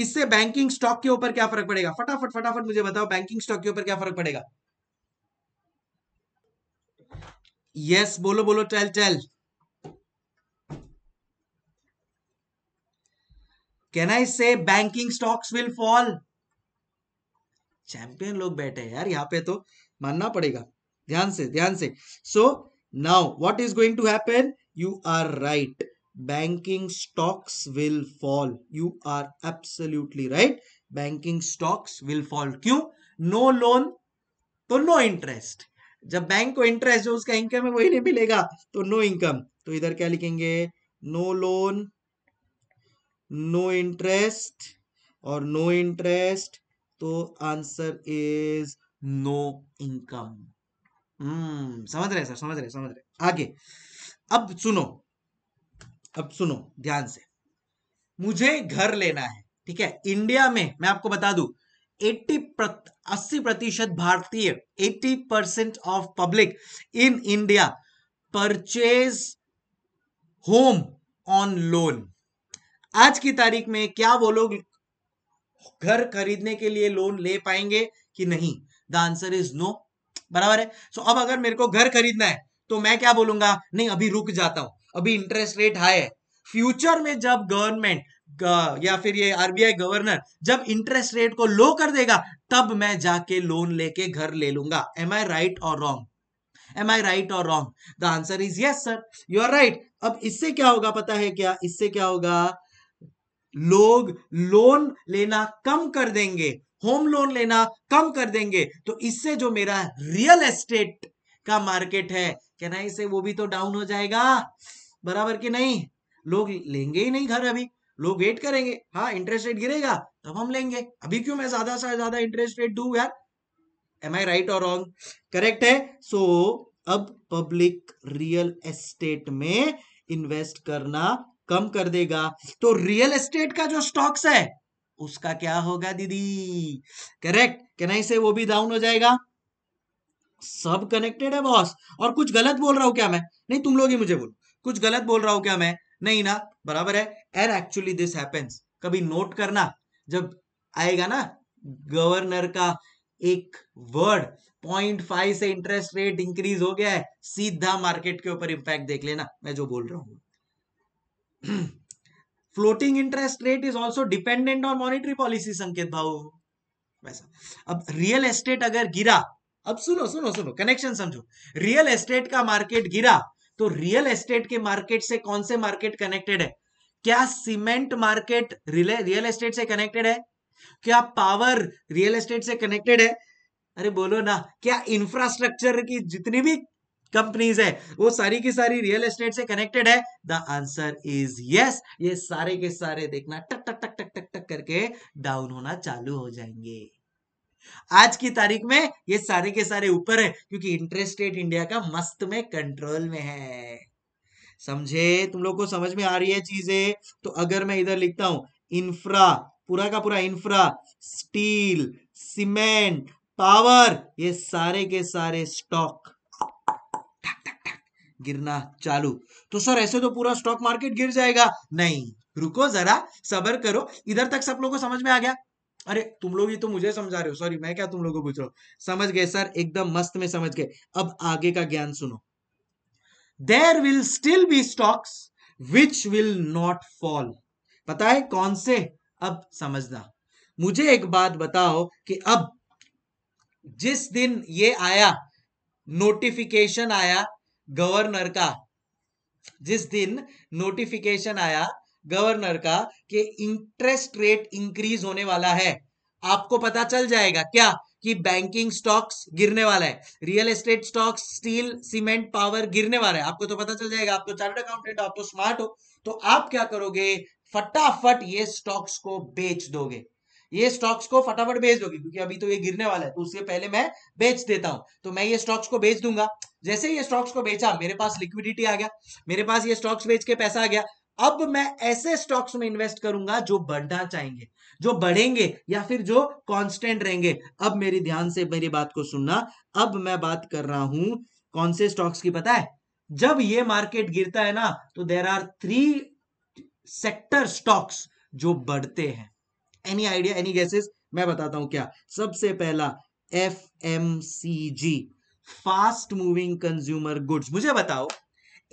इससे बैंकिंग स्टॉक के ऊपर क्या फर्क पड़ेगा फटाफट फटाफट मुझे बताओ बैंकिंग स्टॉक के ऊपर क्या फर्क पड़ेगा यस बोलो बोलो tell tell can I say banking stocks will fall champion लोग बैठे हैं यार यहां पे तो मानना पड़ेगा ध्यान से ध्यान से so now what is going to happen you are right banking stocks will fall you are absolutely right banking stocks will fall क्यों नो लोन तो नो इंटरेस्ट जब बैंक को इंटरेस्ट जो उसका इनकम है वही नहीं मिलेगा तो नो इनकम तो इधर क्या लिखेंगे नो लोन नो इंटरेस्ट और नो इंटरेस्ट तो answer is no income hmm, समझ रहे सर समझ रहे समझ रहे आगे अब सुनो अब सुनो ध्यान से मुझे घर लेना है ठीक है इंडिया में मैं आपको बता दू 80 प्रत, 80 प्रतिशत भारतीय 80 percent of public in India purchase home on loan आज की तारीख में क्या वो लोग घर खरीदने के लिए लोन ले पाएंगे कि नहीं द आंसर इज नो बराबर है सो अब अगर मेरे को घर खरीदना है तो मैं क्या बोलूंगा नहीं अभी रुक जाता हूं अभी इंटरेस्ट रेट हाई है फ्यूचर में जब गवर्नमेंट या फिर ये आरबीआई गवर्नर जब इंटरेस्ट रेट को लो कर देगा तब मैं जाके लोन लेके घर ले लूंगा एम आई राइट और रॉन्ग एम आई राइट और wrong the answer is yes sir you are right अब इससे क्या होगा पता है क्या इससे क्या होगा लोग लोन लेना कम कर देंगे होम लोन लेना कम कर देंगे तो इससे जो मेरा रियल एस्टेट का मार्केट है क्या ना इसे वो भी तो डाउन हो जाएगा बराबर कि नहीं लोग लेंगे ही नहीं घर अभी लोग वेट करेंगे हाँ इंटरेस्ट रेट गिरेगा तब हम लेंगे अभी क्यों मैं ज्यादा से ज्यादा इंटरेस्ट रेट दू यार एम आई राइट और रॉन्ग करेक्ट है सो so, अब पब्लिक रियल एस्टेट में इन्वेस्ट करना कम कर देगा तो रियल एस्टेट का जो स्टॉक्स है उसका क्या होगा दीदी करेक्ट कैन आई से वो भी डाउन हो जाएगा सब कनेक्टेड है बॉस और कुछ गलत बोल रहा हूं क्या मैं नहीं तुम लोग ही मुझे बोलो कुछ गलत बोल रहा हूं क्या मैं नहीं ना बराबर है एर एक्चुअली दिस हैपेंस कभी नोट करना जब आएगा ना गवर्नर का एक वर्ड पॉइंट फाइव से इंटरेस्ट रेट इंक्रीज हो गया है सीधा मार्केट के ऊपर इम्पैक्ट देख लेना मैं जो बोल रहा हूँ floating interest rate is also dependent on monetary policy संकेत भाव वैसा अब रियल एस्टेट अगर गिरा अब सुनो सुनो सुनो कनेक्शन समझो रियल एस्टेट का मार्केट गिरा तो रियल एस्टेट के मार्केट से कौन से मार्केट कनेक्टेड है क्या सीमेंट मार्केट रियल एस्टेट से कनेक्टेड है क्या पावर रियल एस्टेट से कनेक्टेड है अरे बोलो ना क्या इंफ्रास्ट्रक्चर की जितनी भी कंपनीज है वो सारी की सारी रियल एस्टेट से कनेक्टेड है द आंसर इज यस ये सारे के सारे देखना टक टक टक टक टक टक करके डाउन होना चालू हो जाएंगे आज की तारीख में ये सारे के सारे ऊपर है क्योंकि इंटरेस्ट रेट इंडिया का मस्त में कंट्रोल में है समझे तुम लोग को समझ में आ रही है चीजें तो अगर मैं इधर लिखता हूं इंफ्रा पूरा का पूरा इंफ्रा स्टील सीमेंट पावर ये सारे के सारे स्टॉक गिरना चालू तो सर ऐसे तो पूरा स्टॉक मार्केट गिर जाएगा नहीं रुको जरा सबर करो इधर तक सब लोगों को समझ में आ गया अरे तुम लोग ही तो मुझे समझा रहे हो सॉरी मैं क्या तुम लोगों को पूछ रहा हूं समझ गए सर एकदम मस्त में समझ गए अब आगे का ज्ञान सुनो there will still be stocks which will not fall पता है कौन से अब समझना मुझे एक बात बताओ कि अब जिस दिन ये आया नोटिफिकेशन आया गवर्नर का जिस दिन नोटिफिकेशन आया गवर्नर का कि इंटरेस्ट रेट इंक्रीज होने वाला है आपको पता चल जाएगा क्या कि बैंकिंग स्टॉक्स गिरने वाला है real estate stocks steel cement power गिरने वाला है आपको तो पता चल जाएगा आप तो चार्ट अकाउंटेंट आप तो स्मार्ट हो तो आप क्या करोगे फटाफट ये स्टॉक्स को बेच दोगे ये स्टॉक्स को फटाफट बेच दोगे क्योंकि अभी तो ये गिरने वाला है तो उससे पहले मैं बेच देता हूं तो मैं ये स्टॉक्स को बेच दूंगा जैसे ये स्टॉक्स को बेचा मेरे पास लिक्विडिटी आ गया मेरे पास ये स्टॉक्स बेच के पैसा आ गया अब मैं ऐसे स्टॉक्स में इन्वेस्ट करूंगा जो बढ़ना चाहेंगे जो बढ़ेंगे या फिर जो कांस्टेंट रहेंगे अब मेरी ध्यान से मेरी बात को सुनना अब मैं बात कर रहा हूं कौन से स्टॉक्स की पता है जब ये मार्केट गिरता है ना तो there are three sector stocks जो बढ़ते हैं एनी आइडिया एनी गैसेस मैं बताता हूं क्या सबसे पहला F M C G fast moving consumer goods मुझे बताओ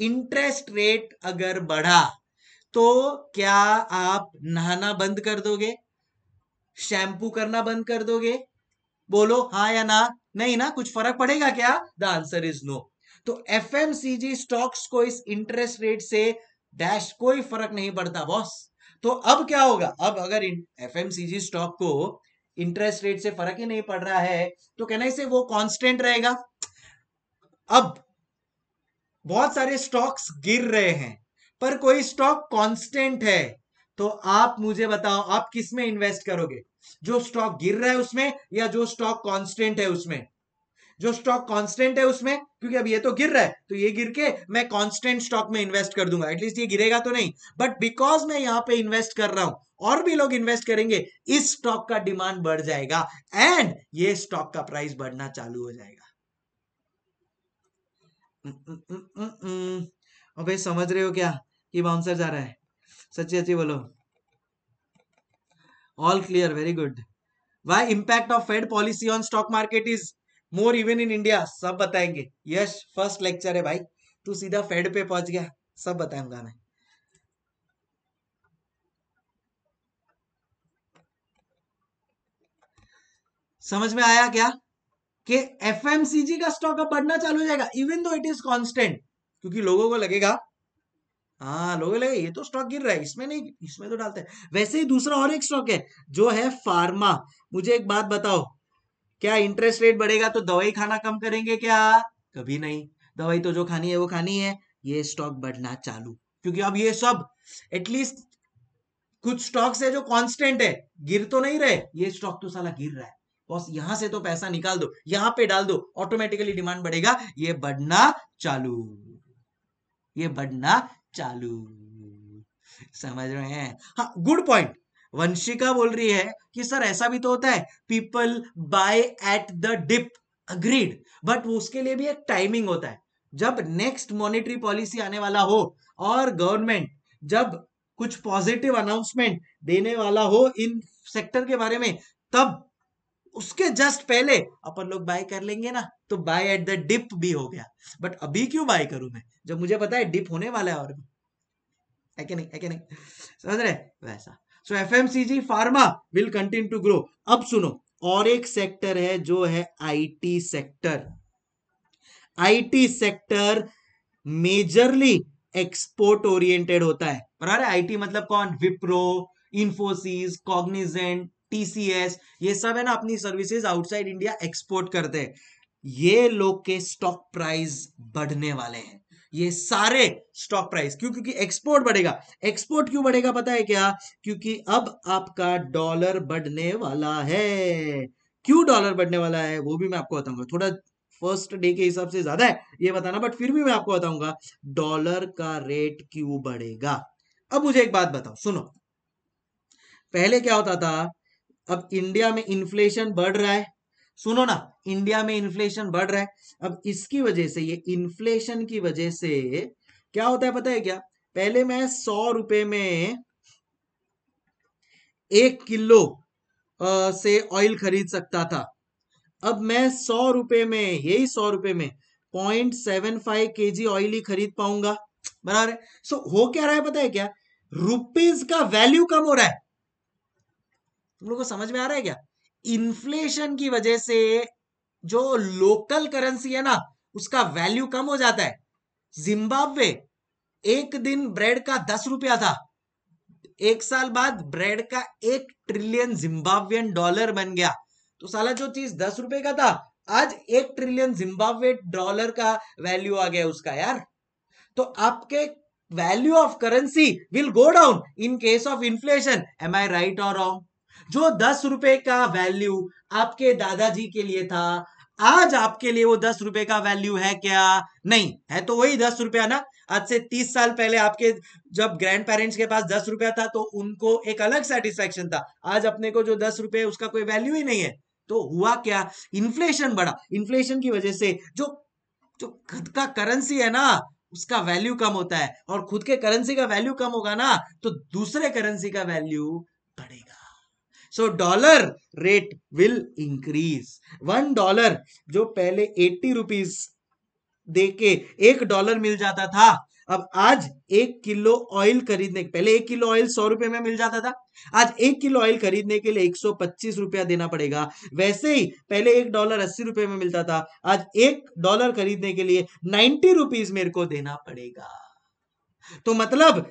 इंटरेस्ट रेट अगर बढ़ा तो क्या आप नहाना बंद कर दोगे शैंपू करना बंद कर दोगे बोलो हाँ या ना नहीं ना कुछ फर्क पड़ेगा क्या द आंसर इज नो तो F M C G stocks को इस इंटरेस्ट रेट से डैश कोई फर्क नहीं पड़ता बॉस तो अब क्या होगा अब अगर एफ स्टॉक को इंटरेस्ट रेट से फर्क ही नहीं पड़ रहा है तो कहना इसे वो कांस्टेंट रहेगा अब बहुत सारे स्टॉक्स गिर रहे हैं पर कोई स्टॉक कांस्टेंट है तो आप मुझे बताओ आप किस में इन्वेस्ट करोगे जो स्टॉक गिर रहा है उसमें या जो स्टॉक कांस्टेंट है उसमें जो स्टॉक कांस्टेंट है उसमें क्योंकि अब ये तो गिर रहा है तो ये गिर के मैं कांस्टेंट स्टॉक में इन्वेस्ट कर दूंगा एटलीस्ट ये गिरेगा तो नहीं बट बिकॉज मैं यहाँ पे इन्वेस्ट कर रहा हूं और भी लोग इन्वेस्ट करेंगे इस स्टॉक का डिमांड बढ़ जाएगा एंड ये स्टॉक का प्राइस बढ़ना चालू हो जाएगा mm, mm, mm, अबे समझ रहे हो क्या कि बाउंसर जा रहा है सच्ची सच्ची बोलो all clear very good why impact of Fed policy on stock market is more even in India सब बताएंगे यश फर्स्ट लेक्चर है भाई तू सीधा फेड पे पहुंच गया सब बताऊंगा मैं समझ में आया क्या कि एफएमसीजी का स्टॉक अब बढ़ना चालू हो जाएगा even though it is constant क्योंकि लोगों को लगेगा हाँ लोगों लगे ये तो स्टॉक गिर रहा है इसमें नहीं इसमें तो डालते हैं वैसे ही दूसरा और एक स्टॉक है जो है फार्मा मुझे एक बात बताओ क्या इंटरेस्ट रेट बढ़ेगा तो दवाई खाना कम करेंगे क्या कभी नहीं दवाई तो जो खानी है वो खानी है ये स्टॉक बढ़ना चालू क्योंकि अब ये सब एटलीस्ट कुछ स्टॉक्स है जो कांस्टेंट है गिर तो नहीं रहे ये स्टॉक तो साला गिर रहा है बॉस यहां से तो पैसा निकाल दो यहां पे डाल दो ऑटोमेटिकली डिमांड बढ़ेगा ये बढ़ना चालू ये बढ़ना चालू समझ रहे हैं हाँ गुड पॉइंट वंशिका बोल रही है कि सर ऐसा भी तो होता है people buy at the dip agreed but उसके लिए भी एक टाइमिंग होता है जब नेक्स्ट मॉनेटरी पॉलिसी आने वाला हो और गवर्नमेंट जब कुछ पॉजिटिव अनाउंसमेंट देने वाला हो इन सेक्टर के बारे में तब उसके जस्ट पहले अपन लोग बाय कर लेंगे ना तो बाय एट द डिप भी हो गया बट अभी क्यों बाय करूं मैं जब मुझे पता है डिप होने वाला है और भी है कि नहीं है कि नहीं समझ रहे वैसा so FMCG pharma will continue to grow अब सुनो और एक सेक्टर है जो है IT sector IT sector majorly export oriented होता है बराबर आई आईटी मतलब कौन विप्रो इन्फोसिस कॉग्निजेंट टीसीएस ये सब है ना अपनी सर्विसेज आउटसाइड इंडिया एक्सपोर्ट करते हैं ये लोग के स्टॉक प्राइस बढ़ने वाले हैं ये सारे स्टॉक प्राइस क्यों क्योंकि एक्सपोर्ट बढ़ेगा एक्सपोर्ट क्यों बढ़ेगा पता है क्या क्योंकि अब आपका डॉलर बढ़ने वाला है क्यों डॉलर बढ़ने वाला है वो भी मैं आपको बताऊंगा थोड़ा फर्स्ट डे के हिसाब से ज्यादा है ये बताना बट फिर भी मैं आपको बताऊंगा डॉलर का रेट क्यों बढ़ेगा अब मुझे एक बात बताओ सुनो पहले क्या होता था अब इंडिया में इन्फ्लेशन बढ़ रहा है सुनो ना इंडिया में इन्फ्लेशन बढ़ रहा है अब इसकी वजह से ये इन्फ्लेशन की वजह से क्या होता है पता है क्या पहले मैं सौ रुपए में एक किलो आ, से ऑयल खरीद सकता था अब मैं सौ रुपए में यही सौ रुपए में पॉइंट सेवन फाइव के जी ऑयल ही खरीद पाऊंगा बराबर है सो हो क्या रहा है पता है क्या रुपीज का वैल्यू कम हो रहा है तुम लोग को समझ में आ रहा है क्या इन्फ्लेशन की वजह से जो लोकल करेंसी है ना उसका वैल्यू कम हो जाता है जिम्बाब्वे एक दिन ब्रेड का दस रुपया था एक साल बाद ब्रेड का एक ट्रिलियन जिम्बाब्वियन डॉलर बन गया तो साला जो चीज दस रुपए का था आज एक ट्रिलियन जिम्बाब्वे डॉलर का वैल्यू आ गया उसका यार तो आपके value of currency will go down in case of inflation am I right और रॉन्ग जो दस रुपए का वैल्यू आपके दादाजी के लिए था आज आपके लिए वो दस रुपए का वैल्यू है क्या नहीं है तो वही दस रुपया ना आज से तीस साल पहले आपके जब ग्रैंड पेरेंट्स के पास दस रुपया था तो उनको एक अलग सेटिस्फेक्शन था आज अपने को जो दस रुपये उसका कोई वैल्यू ही नहीं है तो हुआ क्या इन्फ्लेशन बढ़ा इन्फ्लेशन की वजह से जो जो खुद का करेंसी है ना उसका वैल्यू कम होता है और खुद के करेंसी का वैल्यू कम होगा ना तो दूसरे करेंसी का वैल्यू बढ़ेगा so dollar rate will increase one dollar जो पहले एट्टी रुपीज दे के एक डॉलर मिल जाता था अब आज एक किलो ऑयल खरीदने पहले एक किलो ऑयल सौ रुपए में मिल जाता था आज एक किलो ऑयल खरीदने के लिए एक सौ पच्चीस रुपया देना पड़ेगा वैसे ही पहले एक डॉलर अस्सी रुपए में मिलता था आज एक डॉलर खरीदने के लिए नाइन्टी रुपीज मेरे को देना पड़ेगा तो मतलब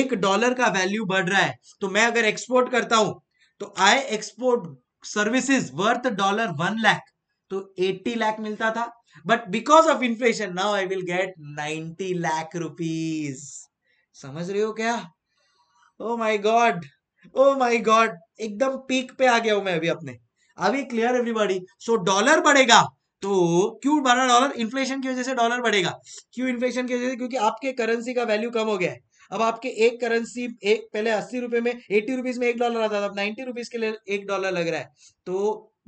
एक डॉलर का वैल्यू बढ़ रहा है तो मैं अगर एक्सपोर्ट करता हूं तो I export services worth dollar one lakh तो एट्टी लाख मिलता था but because of inflation now I will get ninety lakh rupees समझ रहे हो क्या oh my god oh my god एकदम पीक पे आ गया हूं मैं अभी अपने अभी क्लियर एवरीबॉडी सो डॉलर बढ़ेगा तो क्यों बढ़ा डॉलर इन्फ्लेशन की वजह से डॉलर बढ़ेगा क्यों इन्फ्लेशन की वजह से क्योंकि आपके करेंसी का वैल्यू कम हो गया है अब आपके एक करेंसी एक पहले अस्सी रुपए में एट्टी रुपीज में एक डॉलर आता था अब नाइन्टी रुपीज के लिए एक डॉलर लग रहा है तो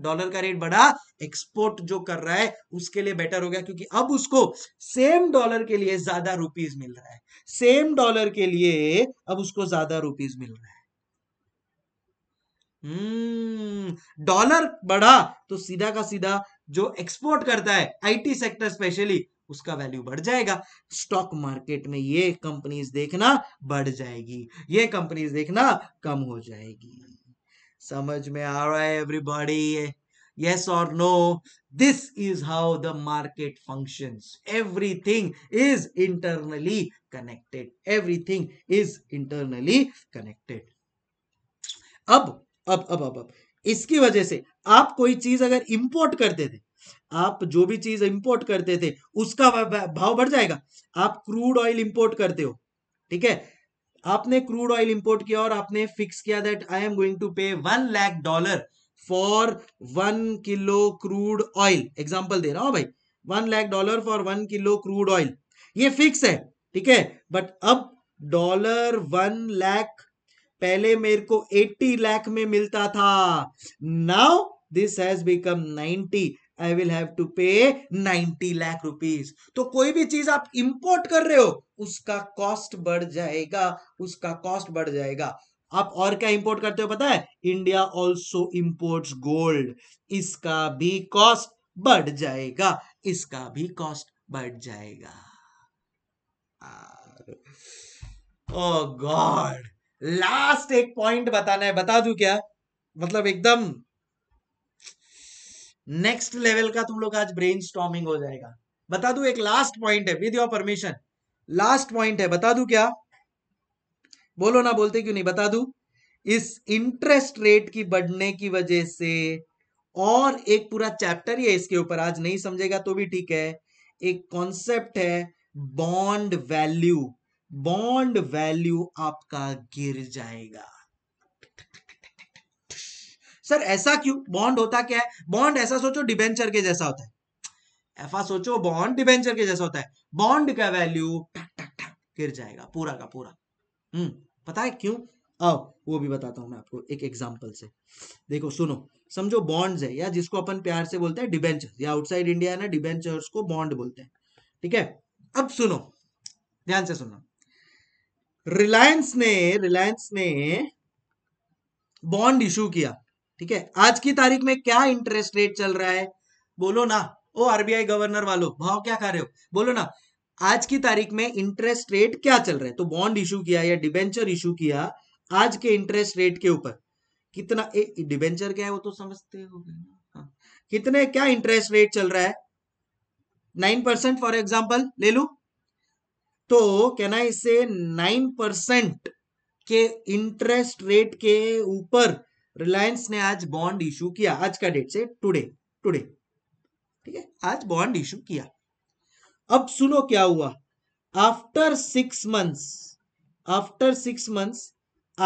डॉलर का रेट बढ़ा एक्सपोर्ट जो कर रहा है उसके लिए बेटर हो गया क्योंकि अब उसको सेम डॉलर के लिए ज्यादा रुपीज मिल रहा है सेम डॉलर के लिए अब उसको ज्यादा रुपीज मिल रहा है डॉलर हम्म, बढ़ा तो सीधा का सीधा जो एक्सपोर्ट करता है आईटी सेक्टर स्पेशली उसका वैल्यू बढ़ जाएगा स्टॉक मार्केट में ये कंपनीज देखना बढ़ जाएगी ये कंपनीज देखना कम हो जाएगी समझ में आ रहा है एवरीबॉडी यस और no this is how the market functions everything is internally connected everything is internally connected अब अब अब अब अब इसकी वजह से आप कोई चीज अगर इंपोर्ट करते थे आप जो भी चीज इंपोर्ट करते थे उसका भाव बढ़ जाएगा आप क्रूड ऑयल इंपोर्ट करते हो ठीक है आपने क्रूड ऑयल इंपोर्ट किया और आपने फिक्स किया that I am going to pay one lakh dollar for one kilo crude oil example दे रहा हूं भाई one lakh dollar for one kilo crude oil ये फिक्स है ठीक है बट अब डॉलर वन लैख पहले मेरे को 80 लाख में मिलता था now this has become I will have to pay ninety lakh rupees तो कोई भी चीज आप इंपोर्ट कर रहे हो उसका कॉस्ट बढ़ जाएगा उसका कॉस्ट बढ़ जाएगा आप और क्या इंपोर्ट करते हो पता है इंडिया ऑल्सो इंपोर्ट गोल्ड इसका भी कॉस्ट बढ़ जाएगा इसका भी कॉस्ट बढ़ जाएगा ओ गॉड लास्ट एक पॉइंट बताना है बता दू क्या मतलब एकदम नेक्स्ट लेवल का तुम लोग आज ब्रेन हो जाएगा बता दू एक लास्ट पॉइंट है with your permission last point है बता दू क्या बोलो ना बोलते क्यों नहीं बता दू इस इंटरेस्ट रेट की बढ़ने की वजह से और एक पूरा चैप्टर ही है इसके ऊपर आज नहीं समझेगा तो भी ठीक है एक कॉन्सेप्ट है बॉन्ड वैल्यू बॉन्ड वैल्यू आपका गिर जाएगा सर ऐसा क्यों बॉन्ड होता क्या है बॉन्ड ऐसा सोचो डिबेंचर के जैसा होता है ऐसा सोचो बॉन्ड डिबेंचर के जैसा होता है बॉन्ड का वैल्यू टक टक टक गिर जाएगा पूरा का पूरा हम्म पता है क्यों आओ वो भी बताता हूं मैं आपको एक एग्जाम्पल से देखो सुनो समझो बॉन्ड्स है या जिसको अपन प्यार से बोलते हैं डिबेंचर या आउटसाइड इंडिया है ना डिबेंचर्स को बॉन्ड बोलते हैं ठीक है अब सुनो ध्यान से सुनना रिलायंस ने रिलायंस ने बॉन्ड इशू किया ठीक है आज की तारीख में क्या इंटरेस्ट रेट चल रहा है बोलो ना ओ आरबीआई गवर्नर वालों भाव क्या कर रहे हो बोलो ना आज की तारीख में इंटरेस्ट रेट क्या चल रहा है तो बॉन्ड इशू किया या डिबेंचर इशू किया आज के इंटरेस्ट रेट के ऊपर कितना डिबेंचर क्या है वो तो समझते हो हाँ। कितने क्या इंटरेस्ट रेट चल रहा है नाइन परसेंट फॉर एग्जाम्पल ले लू तो क्या ना इसे नाइन परसेंट के इंटरेस्ट रेट के ऊपर रिलायंस ने आज बॉन्ड इशू किया आज का डेट से टुडे टुडे ठीक है आज बॉन्ड इशू किया अब सुनो क्या हुआ after six months after six months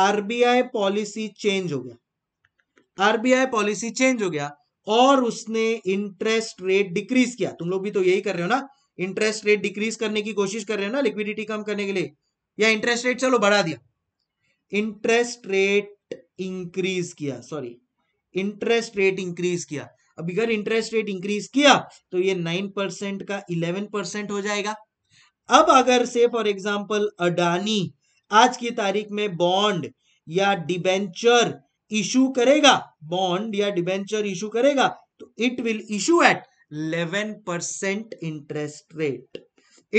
RBI policy change हो गया आरबीआई पॉलिसी चेंज हो गया और उसने इंटरेस्ट रेट डिक्रीज किया तुम लोग भी तो यही कर रहे हो ना इंटरेस्ट रेट डिक्रीज करने की कोशिश कर रहे हो ना लिक्विडिटी कम करने के लिए या इंटरेस्ट रेट चलो बढ़ा दिया इंटरेस्ट रेट इंक्रीज किया सॉरी इंटरेस्ट रेट इंक्रीज किया अब अगर इंटरेस्ट रेट इंक्रीज किया तो ये नाइन परसेंट का इलेवन परसेंट हो जाएगा अब अगर से फॉर एग्जाम्पल अडानी आज की तारीख में बॉन्ड या डिबेंचर इशू करेगा बॉन्ड या डिबेंचर इशू करेगा तो it will issue at interest rate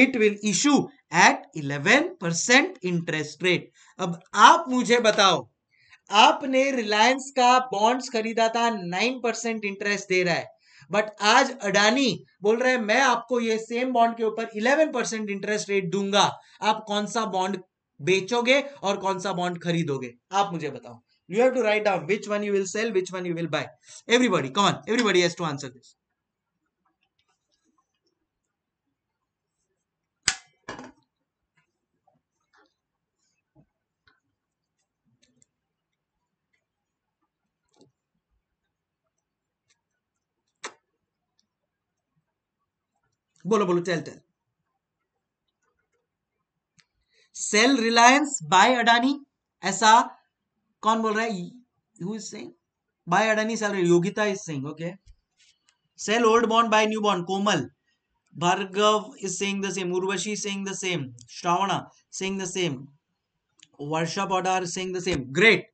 it will issue at eleven percent interest rate अब आप मुझे बताओ आपने रिलायंस का बॉन्ड्स खरीदा था नाइन परसेंट इंटरेस्ट दे रहा है बट आज अडानी बोल रहे हैं मैं आपको ये सेम बॉन्ड के ऊपर इलेवन परसेंट इंटरेस्ट रेट दूंगा आप कौन सा बॉन्ड बेचोगे और कौन सा बॉन्ड खरीदोगे आप मुझे बताओ you have to write down which one you will sell which one you will buy everybody con everybody has to answer this बोलो बोलो tell tell sell Reliance buy Adani ऐसा कौन बोल रहा है who is saying buy Adani sell Yogita is saying okay sell old bond buy new bond Komal Bhargav is saying the same Urvashi saying the same Shravana saying the same Varsha border saying the same great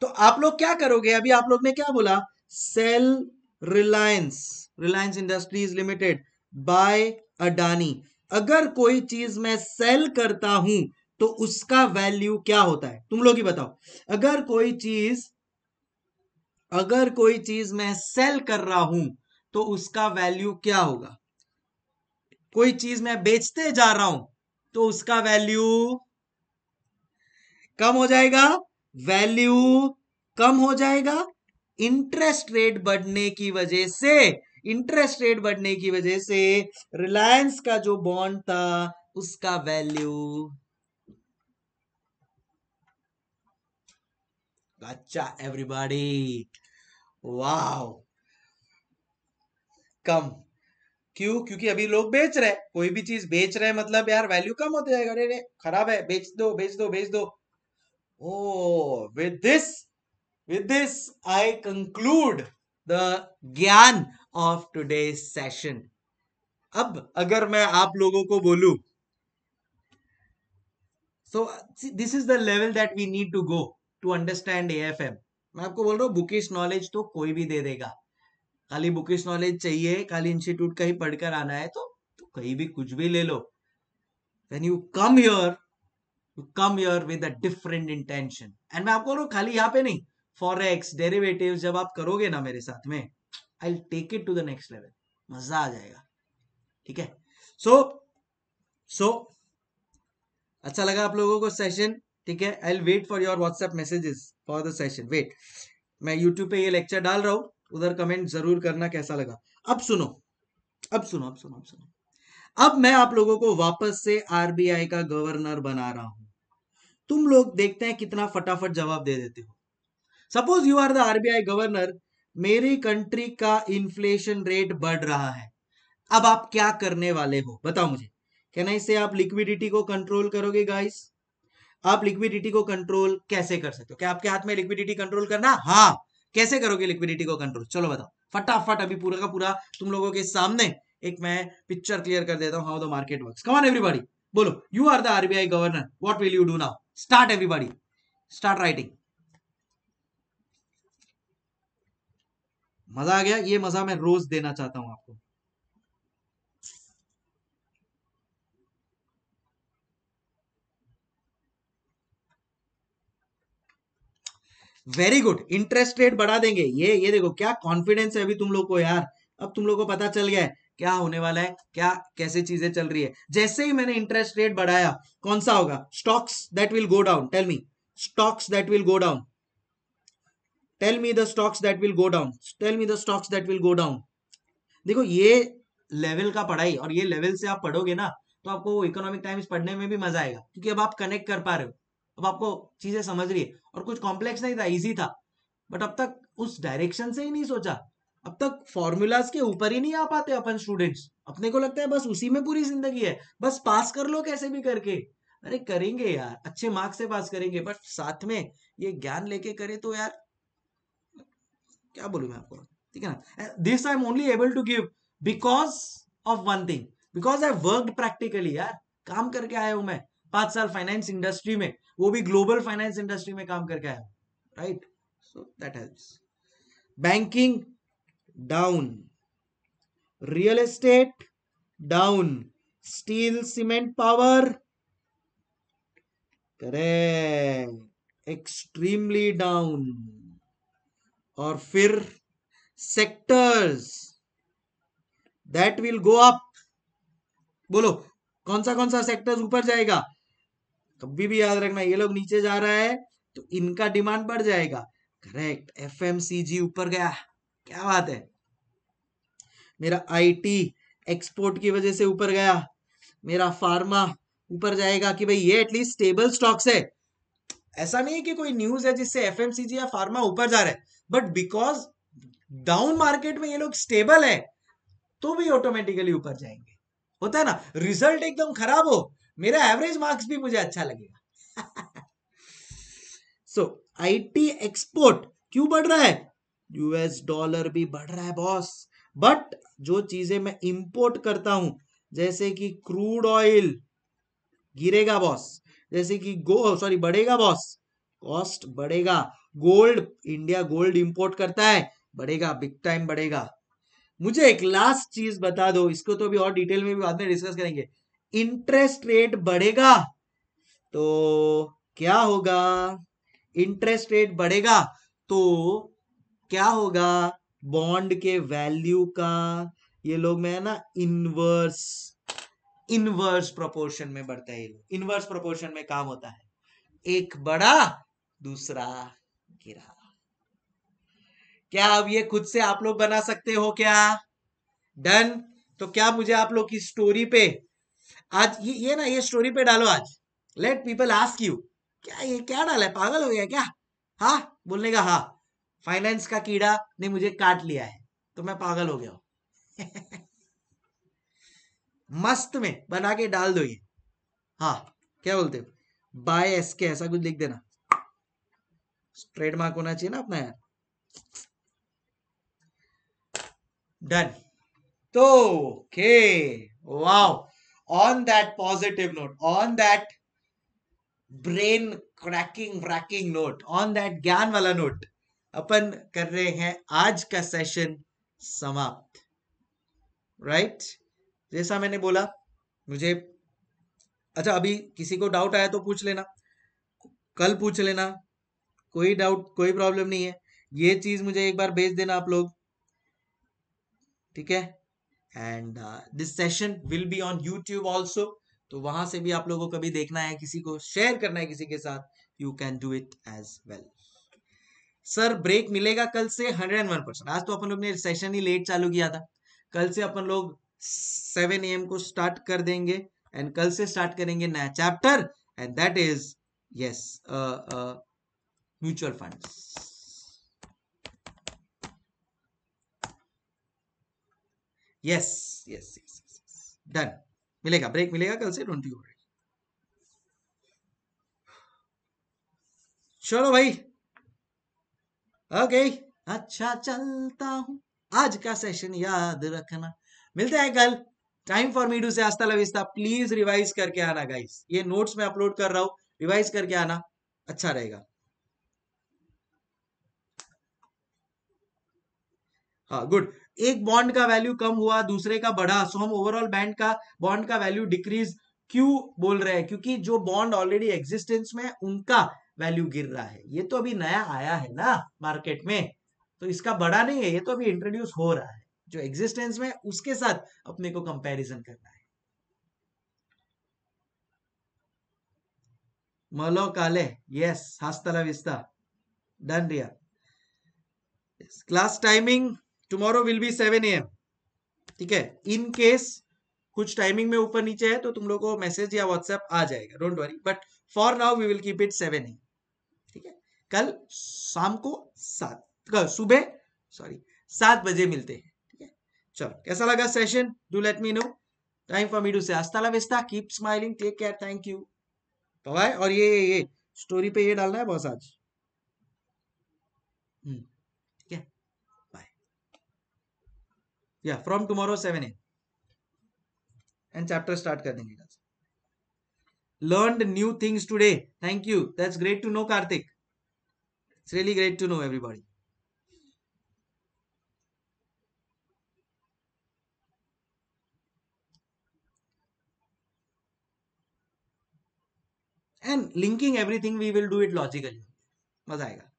तो आप लोग क्या करोगे अभी आप लोग ने क्या बोला sell Reliance Reliance Industries Limited buy Adani अगर कोई चीज मैं सेल करता हूं तो उसका वैल्यू क्या होता है तुम लोग ही बताओ अगर कोई चीज अगर कोई चीज मैं सेल कर रहा हूं तो उसका वैल्यू क्या होगा कोई चीज मैं बेचते जा रहा हूं तो उसका वैल्यू कम हो जाएगा वैल्यू कम हो जाएगा इंटरेस्ट रेट बढ़ने की वजह से इंटरेस्ट रेट बढ़ने की वजह से रिलायंस का जो बॉन्ड था उसका वैल्यू अच्छा एवरीबॉडी वाओ कम क्यों क्योंकि अभी लोग बेच रहे हैं कोई भी चीज बेच रहे हैं मतलब यार वैल्यू कम होते जाएगा अरे खराब है बेच दो बेच दो बेच दो oh with this with this I conclude the gyan of today session अब अगर मैं आप लोगों को बोलू so this is the level that we need to go to understand AFM मैं आपको बोल रहा हूँ बुकिश नॉलेज तो कोई भी दे देगा खाली बुकिश नॉलेज चाहिए खाली इंस्टीट्यूट का ही पढ़कर आना है तो, तो कहीं भी कुछ भी ले लो when you come your you come your with a different intention and मैं आपको बोल रहा हूँ खाली यहाँ पे नहीं फॉरेक्स डेरिवेटिव जब आप करोगे ना मेरे साथ में I take it to the next level मजा आ जाएगा ठीक है सो सो अच्छा लगा आप लोगों को सेशन ठीक है I wait for your WhatsApp messages for the session wait मैं यूट्यूब पे ये लेक्चर डाल रहा हूं उधर कमेंट जरूर करना कैसा लगा अब सुनो अब सुनो अब सुनो अब सुनो अब मैं आप लोगों को वापस से आरबीआई का गवर्नर बना रहा हूं तुम लोग देखते हैं कितना फटाफट जवाब दे देते हो suppose you are the RBI governor मेरी कंट्री का इन्फ्लेशन रेट बढ़ रहा है अब आप क्या करने वाले हो बताओ मुझे क्या ना से आप लिक्विडिटी को कंट्रोल करोगे गाइस आप लिक्विडिटी को कंट्रोल कैसे कर सकते हो क्या आपके हाथ में लिक्विडिटी कंट्रोल करना हाँ कैसे करोगे लिक्विडिटी को कंट्रोल चलो बताओ फटाफट अभी पूरा का पूरा तुम लोगों के सामने एक मैं पिक्चर क्लियर कर देता हूँ how the market work come on everybody बोलो you are the RBI governor what will you do now start everybody start writing मजा आ गया ये मजा मैं रोज देना चाहता हूं आपको वेरी गुड इंटरेस्ट रेट बढ़ा देंगे ये ये देखो क्या कॉन्फिडेंस है अभी तुम लोग को यार अब तुम लोग को पता चल गया है क्या होने वाला है क्या कैसे चीजें चल रही है जैसे ही मैंने इंटरेस्ट रेट बढ़ाया कौन सा होगा stocks that will go down tell me stocks that will go down tell me the stocks that will go down tell me the stocks that will go down देखो ये लेवल का पढ़ाई और ये लेवल से आप पढ़ोगे ना तो आपको इकोनॉमिक टाइम्स पढ़ने में भी मजा आएगा क्योंकि अब आप कनेक्ट कर पा रहे हो अब आपको चीजें समझ रही है और कुछ कॉम्प्लेक्स नहीं था इजी था बट अब तक उस डायरेक्शन से ही नहीं सोचा अब तक फॉर्मूलाज के ऊपर ही नहीं आ पाते अपन स्टूडेंट्स अपने को लगता है बस उसी में पूरी जिंदगी है बस पास कर लो कैसे भी करके अरे करेंगे यार अच्छे मार्क्स से पास करेंगे बट साथ में ये ज्ञान लेके करे तो यार क्या बोलू मैं आपको ठीक है ना this I am only able to give because of one thing because I work practically यार काम करके आया हूं मैं पांच साल फाइनेंस इंडस्ट्री में वो भी ग्लोबल फाइनेंस इंडस्ट्री में काम करके आया हूं right so that helps banking down real estate down steel cement power correct extremely down और फिर sectors that will go up बोलो कौन सा कौन सा सेक्टर्स ऊपर जाएगा कभी भी याद रखना ये लोग नीचे जा रहा है तो इनका डिमांड बढ़ जाएगा करेक्ट एफ ऊपर गया क्या बात है मेरा आईटी एक्सपोर्ट की वजह से ऊपर गया मेरा फार्मा ऊपर जाएगा कि भाई ये एटलीस्ट स्टेबल स्टॉक्स है ऐसा नहीं है कि कोई न्यूज है जिससे एफ या फार्मा ऊपर जा रहा है बट बिकॉज डाउन मार्केट में ये लोग स्टेबल है तो भी ऑटोमेटिकली ऊपर जाएंगे होता है ना रिजल्ट एकदम खराब हो मेरा एवरेज मार्क्स भी मुझे अच्छा लगेगा सो आईटी एक्सपोर्ट क्यों बढ़ रहा है यूएस डॉलर भी बढ़ रहा है बॉस बट जो चीजें मैं इंपोर्ट करता हूं जैसे कि क्रूड ऑयल गिरेगा बॉस जैसे कि गो सॉरी बढ़ेगा बॉस कॉस्ट बढ़ेगा गोल्ड इंडिया गोल्ड इंपोर्ट करता है बढ़ेगा बिग टाइम बढ़ेगा मुझे एक लास्ट चीज बता दो इसको तो अभी और डिटेल में भी बाद में डिस्कस करेंगे इंटरेस्ट रेट बढ़ेगा तो क्या होगा इंटरेस्ट रेट बढ़ेगा तो क्या होगा बॉन्ड के वैल्यू का ये लोग में है ना इनवर्स इनवर्स प्रोपोर्शन में बढ़ता है इनवर्स प्रोपोर्शन में काम होता है एक बड़ा दूसरा गिरा क्या अब ये खुद से आप लोग बना सकते हो क्या डन तो क्या मुझे आप लोग की स्टोरी पे आज ये, ये ना ये स्टोरी पे डालो आज लेट पीपल आस्क यू क्या ये क्या डाला है पागल हो गया क्या हाँ बोलने का हाँ फाइनेंस का कीड़ा ने मुझे काट लिया है तो मैं पागल हो गया मस्त में बना के डाल दो ये हाँ क्या बोलते हो बाय एस के ऐसा कुछ लिख देना ट्रेडमार्क होना चाहिए ना अपना यार डन तो okay wow on that positive note on that brain cracking wracking note on that ज्ञान वाला नोट अपन कर रहे हैं आज का सेशन समाप्त राइट right? जैसा मैंने बोला मुझे अच्छा अभी किसी को डाउट आया तो पूछ लेना कल पूछ लेना कोई डाउट कोई प्रॉब्लम नहीं है ये चीज मुझे एक बार भेज देना आप लोग ठीक है and this session will be on YouTube also तो वहां से भी आप लोगों को कभी देखना है किसी को शेयर करना है किसी के साथ you can do it as well sir break मिलेगा कल से हंड्रेड एंड वन परसेंट आज तो अपन लोग ने सेशन ही लेट चालू किया था कल से अपन लोग सेवन एम को स्टार्ट कर देंगे एंड कल से स्टार्ट करेंगे नया chapter and that is yes mutual fund yes yes yes मिलेगा ब्रेक मिलेगा कल से डोंट यू चलो भाई ओके अच्छा चलता हूं आज का सेशन याद रखना मिलते हैं कल टाइम फॉर मीडू से आस्था लविस्ता प्लीज रिवाइज करके आना गाइस ये नोट्स में अपलोड कर रहा हूं रिवाइज करके आना अच्छा रहेगा गुड हाँ, एक बॉन्ड का वैल्यू कम हुआ दूसरे का बढ़ा सो हम ओवरऑल बैंड का बॉन्ड का वैल्यू डिक्रीज क्यों बोल रहे हैं क्योंकि जो बॉन्ड ऑलरेडी एग्जिस्टेंस में उनका वैल्यू गिर रहा है ये तो अभी नया आया है ना मार्केट में तो इसका बड़ा नहीं है ये तो अभी इंट्रोड्यूस हो रहा है जो एग्जिस्टेंस में उसके साथ अपने को कंपैरिजन करना है मलो काले यस हस्तला विस्ता done Riya class timing tomorrow will be seven A M ठीक है इन केस कुछ टाइमिंग में ऊपर नीचे है तो तुम लोग को मैसेज या व्हाट्सएप आ जाएगा don't worry but for now we will keep it seven A ठीक है कल शाम को सात सुबह सॉरी सात बजे मिलते हैं ठीक है चलो कैसा लगा session do let me know time for me डू से आस्ता विस्ता keep smiling take care thank you bye और ये ये स्टोरी पे ये डालना है बहुत आज हम्म Yeah, from tomorrow seven A And chapter start. कर देंगे learned new things today thank you that's great to know Karthik. it's really great to know everybody and linking everything we will do it logically मजा आएगा